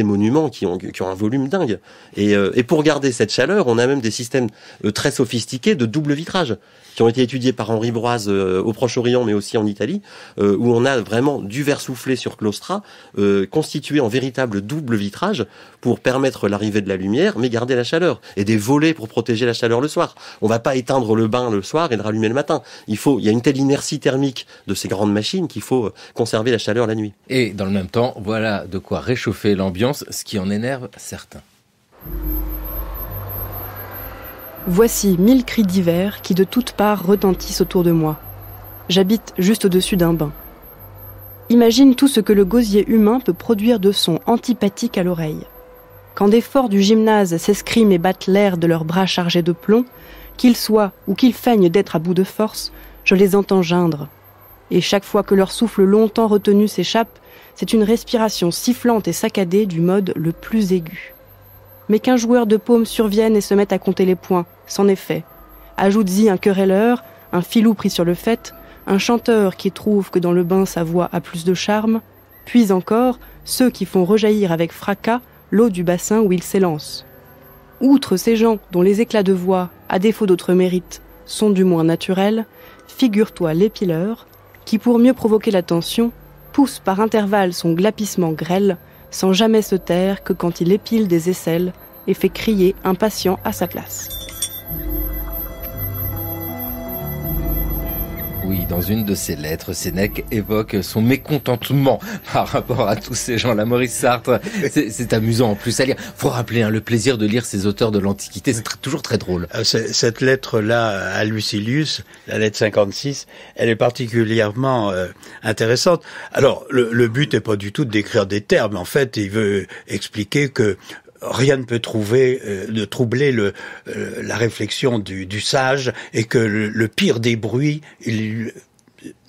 monuments qui ont, un volume dingue. Euh, et, pour garder cette chaleur, on a même des systèmes très sophistiqués de double vitrage qui ont été étudiés par Henri Broise euh, au Proche-Orient, mais aussi en Italie, euh, où on a vraiment du verre soufflé sur Claustra, euh, constitué en véritable double vitrage pour permettre l'arrivée de la lumière, mais garder la chaleur, et des volets pour protéger la chaleur le soir. On va pas éteindre le bain le soir et le rallumer le matin. Il faut, il y a une telle inertie thermique de ces grandes machines qu'il faut conserver la chaleur la nuit. Et dans le même temps, voilà de quoi réchauffer l'ambiance, ce qui en énerve certains. Voici mille cris divers qui de toutes parts retentissent autour de moi. J'habite juste au-dessus d'un bain. Imagine tout ce que le gosier humain peut produire de sons antipathiques à l'oreille. Quand des forts du gymnase s'escriment et battent l'air de leurs bras chargés de plomb, qu'ils soient ou qu'ils feignent d'être à bout de force, je les entends geindre. Et chaque fois que leur souffle longtemps retenu s'échappe, c'est une respiration sifflante et saccadée du mode le plus aigu. Mais qu'un joueur de paume survienne et se mette à compter les points, C'en est fait. Ajoute-y un querelleur, un filou pris sur le fait, un chanteur qui trouve que dans le bain sa voix a plus de charme, puis encore ceux qui font rejaillir avec fracas l'eau du bassin où il s'élance. Outre ces gens dont les éclats de voix, à défaut d'autres mérites, sont du moins naturels, figure-toi l'épileur, qui pour mieux provoquer l'attention, pousse par intervalles son glapissement grêle, sans jamais se taire que quand il épile des aisselles et fait crier un patient à sa place. Oui, dans une de ses lettres, Sénèque évoque son mécontentement [LAUGHS] par rapport à tous ces gens-là. Maurice Sartre, c'est amusant en plus à lire. Faut rappeler hein, le plaisir de lire ces auteurs de l'Antiquité, c'est toujours très drôle. Euh, cette lettre-là à Lucilius, la lettre 56, elle est particulièrement euh, intéressante. Alors, le, but n'est pas du tout décrire des termes. En fait, il veut expliquer que rien ne peut trouver, de euh, troubler le, euh, la réflexion du, du, sage et que le, le pire des bruits, il,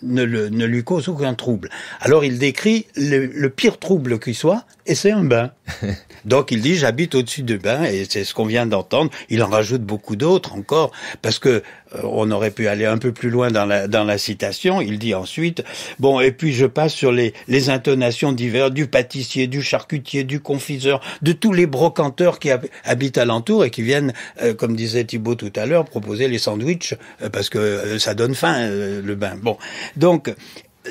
ne, lui cause aucun trouble. Alors il décrit le, pire trouble qui soit, et c'est un bain. [LAUGHS] Donc il dit j'habite au-dessus du bain, et c'est ce qu'on vient d'entendre. Il en rajoute beaucoup d'autres encore, parce que euh, on aurait pu aller un peu plus loin dans la, dans la citation. Il dit ensuite, bon, et puis je passe sur les, intonations diverses du pâtissier, du charcutier, du confiseur, de tous les brocanteurs qui habitent alentour et qui viennent, euh, comme disait Thibault tout à l'heure, proposer les sandwichs, euh, parce que ça donne faim, le bain. Bon. Donc,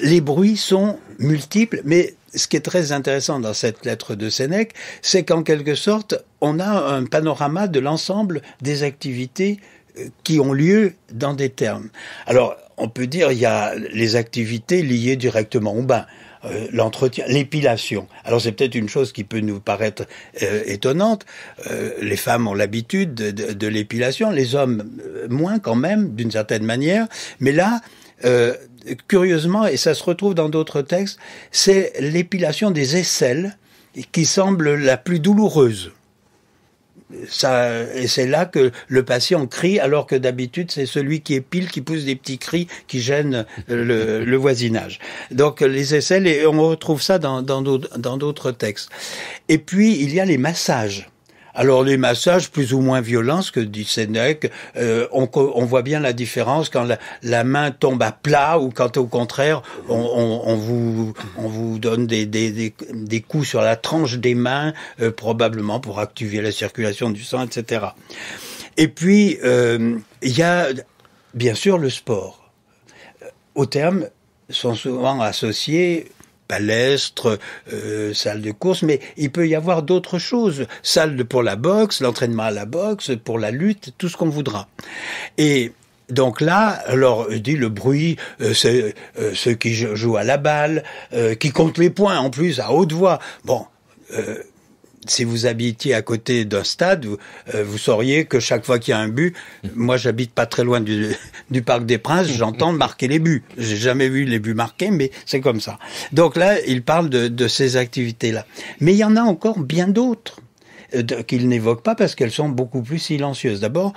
les bruits sont multiples, mais ce qui est très intéressant dans cette lettre de Sénèque, c'est qu'en quelque sorte, on a un panorama de l'ensemble des activités euh, qui ont lieu dans des termes. Alors, on peut dire il y a les activités liées directement au bain. Euh, l'entretien, l'épilation. Alors c'est peut-être une chose qui peut nous paraître euh, étonnante. les femmes ont l'habitude de l'épilation, les hommes moins quand même, d'une certaine manière. Mais là, curieusement, et ça se retrouve dans d'autres textes, c'est l'épilation des aisselles qui semble la plus douloureuse. Ça, et c'est là que le patient crie, alors que d'habitude c'est celui qui épile qui pousse des petits cris qui gênent le, voisinage. Donc les aisselles, et on retrouve ça dans d'autres textes. Et puis il y a les massages alors les massages plus ou moins violents, ce que dit Sénèque, euh, on, voit bien la différence quand la, main tombe à plat ou quand au contraire on, vous, donne des, coups sur la tranche des mains, euh, probablement pour activer la circulation du sang, etc. Et puis, euh, il y a bien sûr le sport. Au terme, sont souvent associés palestre, euh, salle de course, mais il peut y avoir d'autres choses, salle pour la boxe, l'entraînement à la boxe, pour la lutte, tout ce qu'on voudra. Et donc là, alors dit le bruit, euh, euh, ceux qui jouent à la balle, qui comptent les points en plus à haute voix. Bon, si vous habitiez à côté d'un stade, euh, vous, sauriez que chaque fois qu'il y a un but, moi j'habite pas très loin [LAUGHS] du, Parc des Princes, j'entends marquer les buts. J'ai jamais vu les buts marqués, mais c'est comme ça. Donc là, il parle de, ces activités-là. Mais il y en a encore bien d'autres euh, qu'il n'évoque pas parce qu'elles sont beaucoup plus silencieuses. D'abord,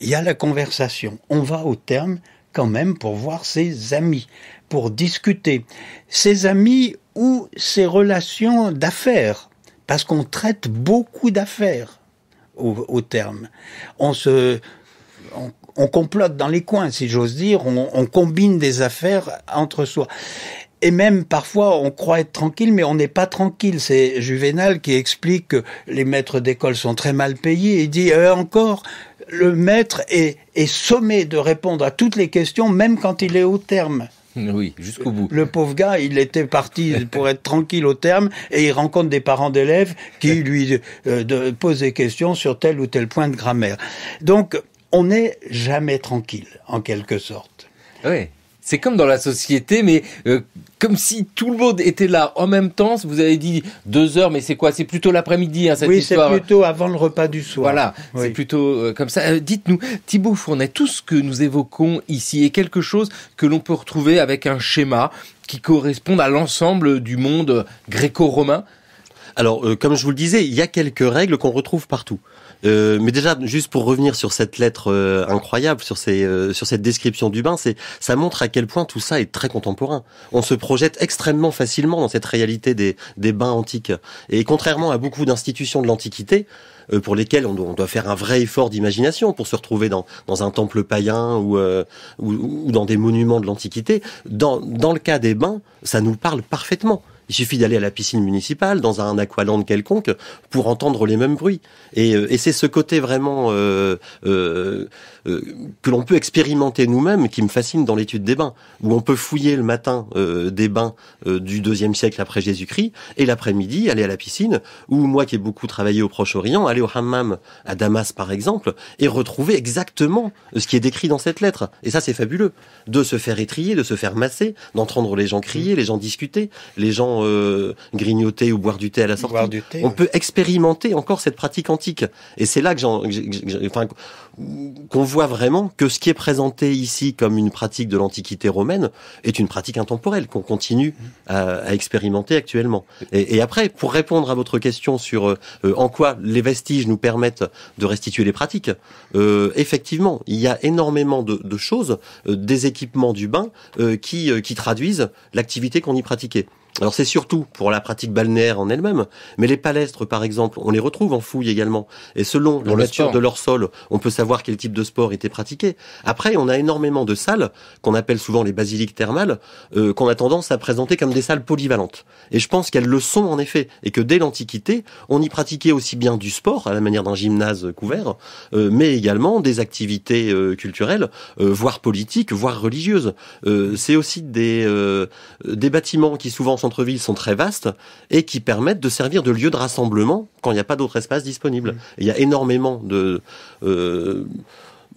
il y a la conversation. On va au terme quand même pour voir ses amis, pour discuter. Ses amis ou ses relations d'affaires parce qu'on traite beaucoup d'affaires au, terme. On se, on, complote dans les coins, si j'ose dire, on, combine des affaires entre soi. Et même parfois, on croit être tranquille, mais on n'est pas tranquille. C'est Juvenal qui explique que les maîtres d'école sont très mal payés. Il dit euh, encore, le maître est sommé de répondre à toutes les questions, même quand il est au terme. [LAUGHS] Oui, jusqu'au bout. Le pauvre gars, il était parti [LAUGHS] pour être tranquille au terme et il rencontre des parents d'élèves qui [LAUGHS] lui euh, posent des questions sur tel ou tel point de grammaire. Donc, on n'est jamais tranquille, en quelque sorte. Oui c'est comme dans la société, mais euh, comme si tout le monde était là en même temps. Vous avez dit deux heures, mais c'est quoi C'est plutôt l'après-midi, hein, cette histoire. Oui, c'est plutôt avant le repas du soir. Voilà, c'est plutôt euh, comme ça. Euh, dites-nous, Thibaut Fournet, tout ce que nous évoquons ici est quelque chose que l'on peut retrouver avec un schéma qui correspond à l'ensemble du monde gréco-romain alors, comme je vous le disais, il y a quelques règles qu'on retrouve partout. Euh, mais déjà, juste pour revenir sur cette lettre euh, incroyable, sur, ces, euh, sur cette description du bain, c'est ça montre à quel point tout ça est très contemporain. On se projette extrêmement facilement dans cette réalité des, des bains antiques. Et contrairement à beaucoup d'institutions de l'Antiquité, pour lesquelles on doit, faire un vrai effort d'imagination pour se retrouver dans, dans un temple païen ou, ou, ou dans des monuments de l'Antiquité, dans, dans le cas des bains, ça nous parle parfaitement. Il suffit d'aller à la piscine municipale, dans un aqualand quelconque, pour entendre les mêmes bruits. Et, euh, et c'est ce côté vraiment euh, euh, euh, que l'on peut expérimenter nous-mêmes qui me fascine dans l'étude des bains, où on peut fouiller le matin euh, des bains du deuxième siècle après Jésus-Christ, et l'après-midi aller à la piscine, ou moi qui ai beaucoup travaillé au Proche-Orient, aller au hammam à Damas par exemple, et retrouver exactement ce qui est décrit dans cette lettre. Et ça c'est fabuleux, de se faire étrier, de se faire masser, d'entendre les gens crier, mm. les gens discuter, les gens euh, grignoter ou boire du thé à la sortie. on peut expérimenter encore cette pratique antique. Et c'est là que qu'on voit vraiment que ce qui est présenté ici comme une pratique de l'Antiquité romaine est une pratique intemporelle qu'on continue à, expérimenter actuellement. Et, après, pour répondre à votre question sur euh, euh, en quoi les vestiges nous permettent de restituer les pratiques, effectivement, il y a énormément de, choses, des équipements du bain, qui traduisent l'activité qu'on y pratiquait. Alors c'est surtout pour la pratique balnéaire en elle-même, mais les palestres par exemple, on les retrouve en fouille également. Et selon la nature de leur sol, on peut savoir quel type de sport était pratiqué. Après, on a énormément de salles qu'on appelle souvent les basiliques thermales, euh, qu'on a tendance à présenter comme des salles polyvalentes. Et je pense qu'elles le sont en effet, et que dès l'Antiquité, on y pratiquait aussi bien du sport à la manière d'un gymnase couvert, euh, mais également des activités euh, culturelles, euh, voire politiques, voire religieuses. Euh, c'est aussi des des bâtiments qui souvent sont entre villes sont très vastes et qui permettent de servir de lieu de rassemblement quand il n'y a pas d'autres espaces disponibles. Il y a énormément de... Euh,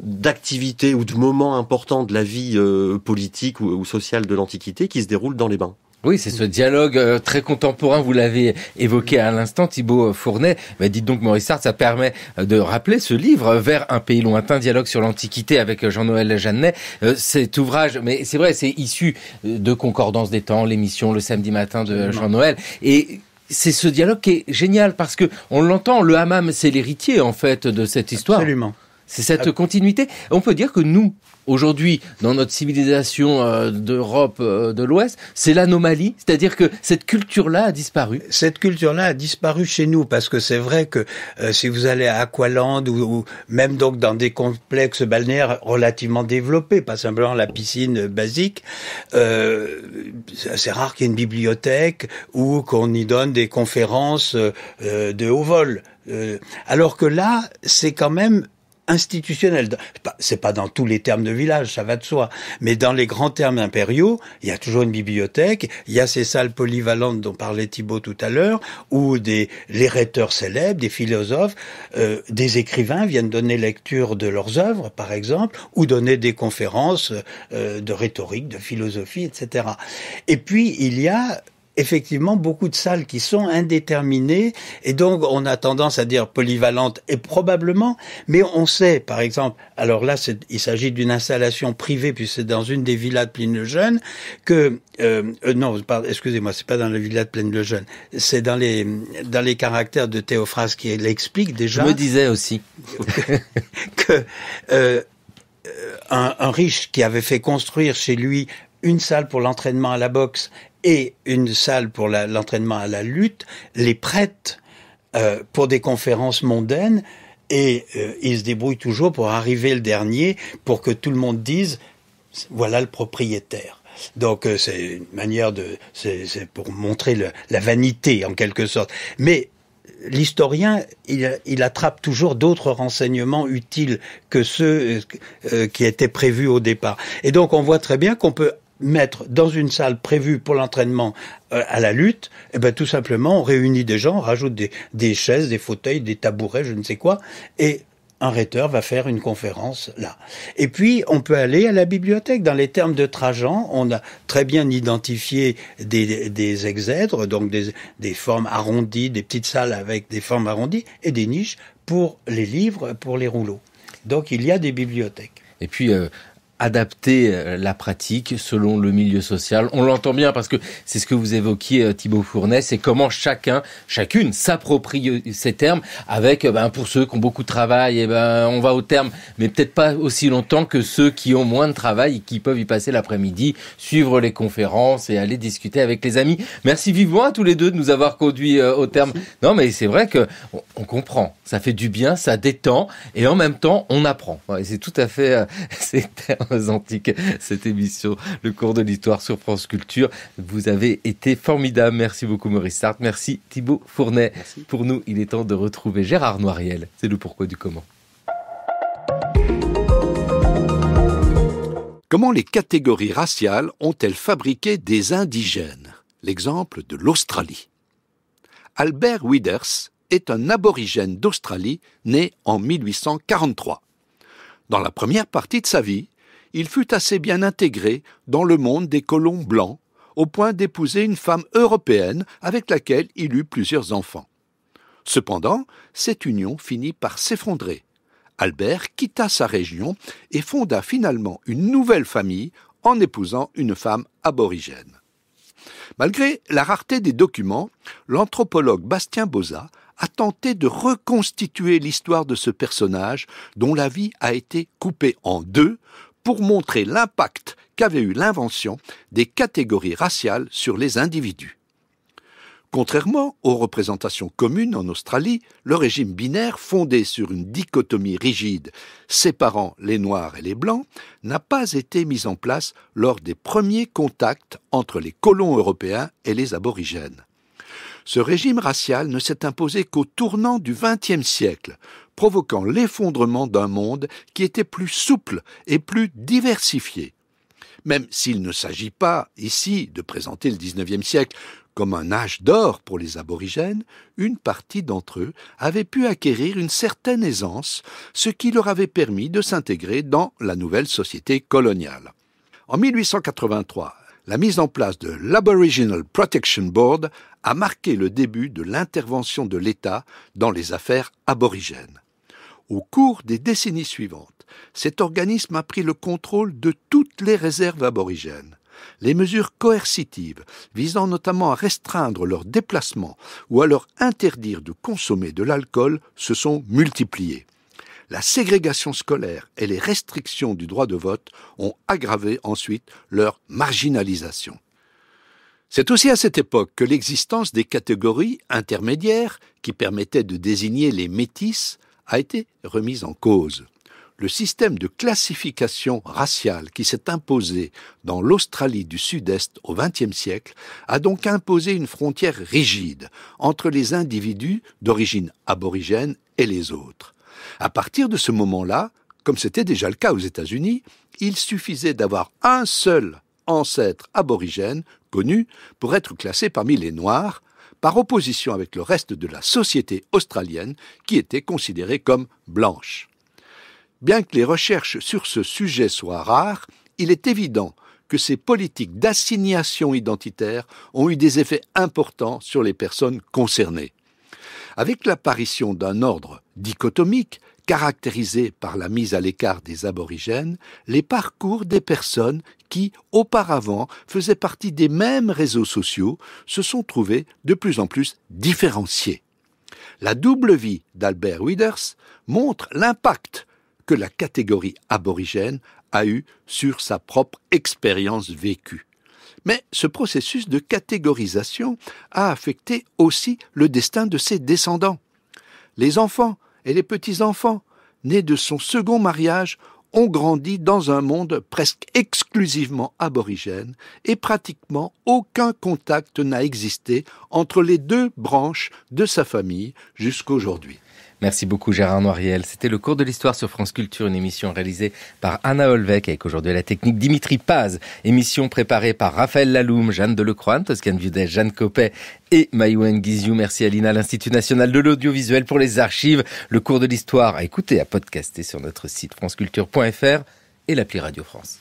d'activités ou de moments importants de la vie euh, politique ou sociale de l'Antiquité qui se déroulent dans les bains. Oui, c'est ce dialogue euh, très contemporain, vous l'avez évoqué à l'instant, Thibaut euh, Fournet. Mais bah, dites donc, Maurice Sartre, ça permet euh, de rappeler ce livre, Vers un pays lointain, dialogue sur l'Antiquité avec Jean-Noël Jeannet. Cet ouvrage, mais c'est vrai, c'est issu de Concordance des temps, l'émission le samedi matin de Jean-Noël. Et c'est ce dialogue qui est génial parce que on l'entend, le hammam, c'est l'héritier, en fait, de cette histoire. Absolument. C'est cette continuité. On peut dire que nous, aujourd'hui dans notre civilisation euh, d'Europe euh, de l'Ouest, c'est l'anomalie, c'est-à-dire que cette culture-là a disparu. Cette culture-là a disparu chez nous parce que c'est vrai que euh, si vous allez à Aqualand ou, ou, même donc dans des complexes balnéaires relativement développés, pas simplement la piscine basique, c'est rare qu'il y ait une bibliothèque ou qu'on y donne des conférences de haut vol. alors que là, c'est quand même institutionnel. C'est pas dans tous les termes de village, ça va de soi, mais dans les grands termes impériaux, il y a toujours une bibliothèque, il y a ces salles polyvalentes dont parlait Thibault tout à l'heure, où des réteurs célèbres, des philosophes, euh, des écrivains viennent donner lecture de leurs œuvres, par exemple, ou donner des conférences euh, de rhétorique, de philosophie, etc. Et puis il y a effectivement beaucoup de salles qui sont indéterminées et donc on a tendance à dire polyvalente et probablement, mais on sait par exemple, alors là il s'agit d'une installation privée puisque c'est dans une des villas de Pline le Jeune que euh, euh, non, excusez-moi, c'est pas dans la villa de Plaine le Jeune, c'est dans les dans les caractères de Théophrase qui l'explique déjà. Je me disais aussi [LAUGHS] que, euh, un, riche qui avait fait construire chez lui une salle pour l'entraînement à la boxe et une salle pour l'entraînement à la lutte, les prêtent euh, pour des conférences mondaines et euh, ils se débrouillent toujours pour arriver le dernier pour que tout le monde dise voilà le propriétaire. Donc euh, c'est une manière de c'est pour montrer la vanité en quelque sorte. Mais l'historien, il, il, attrape toujours d'autres renseignements utiles que ceux qui étaient prévus au départ. Et donc on voit très bien qu'on peut mettre dans une salle prévue pour l'entraînement euh, à la lutte, eh ben, tout simplement, on réunit des gens, on rajoute des, des chaises, des fauteuils, des tabourets, je ne sais quoi, et un rhéteur va faire une conférence là. Et puis, on peut aller à la bibliothèque. Dans les termes de Trajan, on a très bien identifié des, des exèdres, donc des, des formes arrondies, des petites salles avec des formes arrondies, et des niches pour les livres, pour les rouleaux. Donc, il y a des bibliothèques. Et puis, euh, adapter euh, la pratique selon le milieu social. On l'entend bien parce que c'est ce que vous évoquiez euh, Thibaut Fournet, c'est comment chacun, chacune s'approprie ces euh, termes avec ben, pour ceux qui ont beaucoup de travail, et eh ben on va au terme, mais peut-être pas aussi longtemps que ceux qui ont moins de travail et qui peuvent y passer l'après-midi, suivre les conférences et aller discuter avec les amis. Merci vivement à tous les deux de nous avoir conduits au terme. Non mais c'est vrai que on, comprend, ça fait du bien, ça détend et en même temps on apprend. c'est tout à fait [LAUGHS] c'est Antiques, cette émission, le cours de l'histoire sur France Culture. Vous avez été formidable. Merci beaucoup Maurice Sartre. Merci Thibaut Fournet. Pour nous, il est temps de retrouver Gérard Noiriel. C'est le pourquoi du comment. Comment les catégories raciales ont-elles fabriqué des indigènes L'exemple de l'Australie. Albert Withers est un aborigène d'Australie né en 1843. Dans la première partie de sa vie, il fut assez bien intégré dans le monde des colons blancs, au point d'épouser une femme européenne avec laquelle il eut plusieurs enfants. Cependant, cette union finit par s'effondrer. Albert quitta sa région et fonda finalement une nouvelle famille en épousant une femme aborigène. Malgré la rareté des documents, l'anthropologue Bastien Bozat a tenté de reconstituer l'histoire de ce personnage dont la vie a été coupée en deux pour montrer l'impact qu'avait eu l'invention des catégories raciales sur les individus. Contrairement aux représentations communes en Australie, le régime binaire, fondé sur une dichotomie rigide séparant les Noirs et les Blancs, n'a pas été mis en place lors des premiers contacts entre les colons européens et les aborigènes. Ce régime racial ne s'est imposé qu'au tournant du XXe siècle, provoquant l'effondrement d'un monde qui était plus souple et plus diversifié. Même s'il ne s'agit pas ici de présenter le XIXe siècle comme un âge d'or pour les aborigènes, une partie d'entre eux avait pu acquérir une certaine aisance, ce qui leur avait permis de s'intégrer dans la nouvelle société coloniale. En 1883, la mise en place de l'Aboriginal Protection Board a marqué le début de l'intervention de l'État dans les affaires aborigènes. Au cours des décennies suivantes, cet organisme a pris le contrôle de toutes les réserves aborigènes. Les mesures coercitives, visant notamment à restreindre leurs déplacements ou à leur interdire de consommer de l'alcool, se sont multipliées. La ségrégation scolaire et les restrictions du droit de vote ont aggravé ensuite leur marginalisation. C'est aussi à cette époque que l'existence des catégories intermédiaires, qui permettaient de désigner les métisses a été remise en cause. Le système de classification raciale qui s'est imposé dans l'Australie du Sud-Est au XXe siècle a donc imposé une frontière rigide entre les individus d'origine aborigène et les autres. À partir de ce moment-là, comme c'était déjà le cas aux États-Unis, il suffisait d'avoir un seul ancêtre aborigène connu pour être classé parmi les Noirs, par opposition avec le reste de la société australienne qui était considérée comme blanche. Bien que les recherches sur ce sujet soient rares, il est évident que ces politiques d'assignation identitaire ont eu des effets importants sur les personnes concernées. Avec l'apparition d'un ordre dichotomique, caractérisés par la mise à l'écart des aborigènes, les parcours des personnes qui, auparavant, faisaient partie des mêmes réseaux sociaux, se sont trouvés de plus en plus différenciés. La double vie d'Albert Withers montre l'impact que la catégorie aborigène a eu sur sa propre expérience vécue. Mais ce processus de catégorisation a affecté aussi le destin de ses descendants. Les enfants et les petits-enfants, nés de son second mariage, ont grandi dans un monde presque exclusivement aborigène et pratiquement aucun contact n'a existé entre les deux branches de sa famille jusqu'aujourd'hui. Merci beaucoup Gérard Noiriel. C'était le cours de l'histoire sur France Culture, une émission réalisée par Anna Olvec avec aujourd'hui la technique Dimitri Paz. Émission préparée par Raphaël Laloum, Jeanne Delecroix, Toscane Vudet, Jeanne Copet et Mayouen Guizou. Merci à l'Institut National de l'Audiovisuel pour les archives. Le cours de l'histoire à écouter, à podcaster sur notre site franceculture.fr et l'appli Radio France.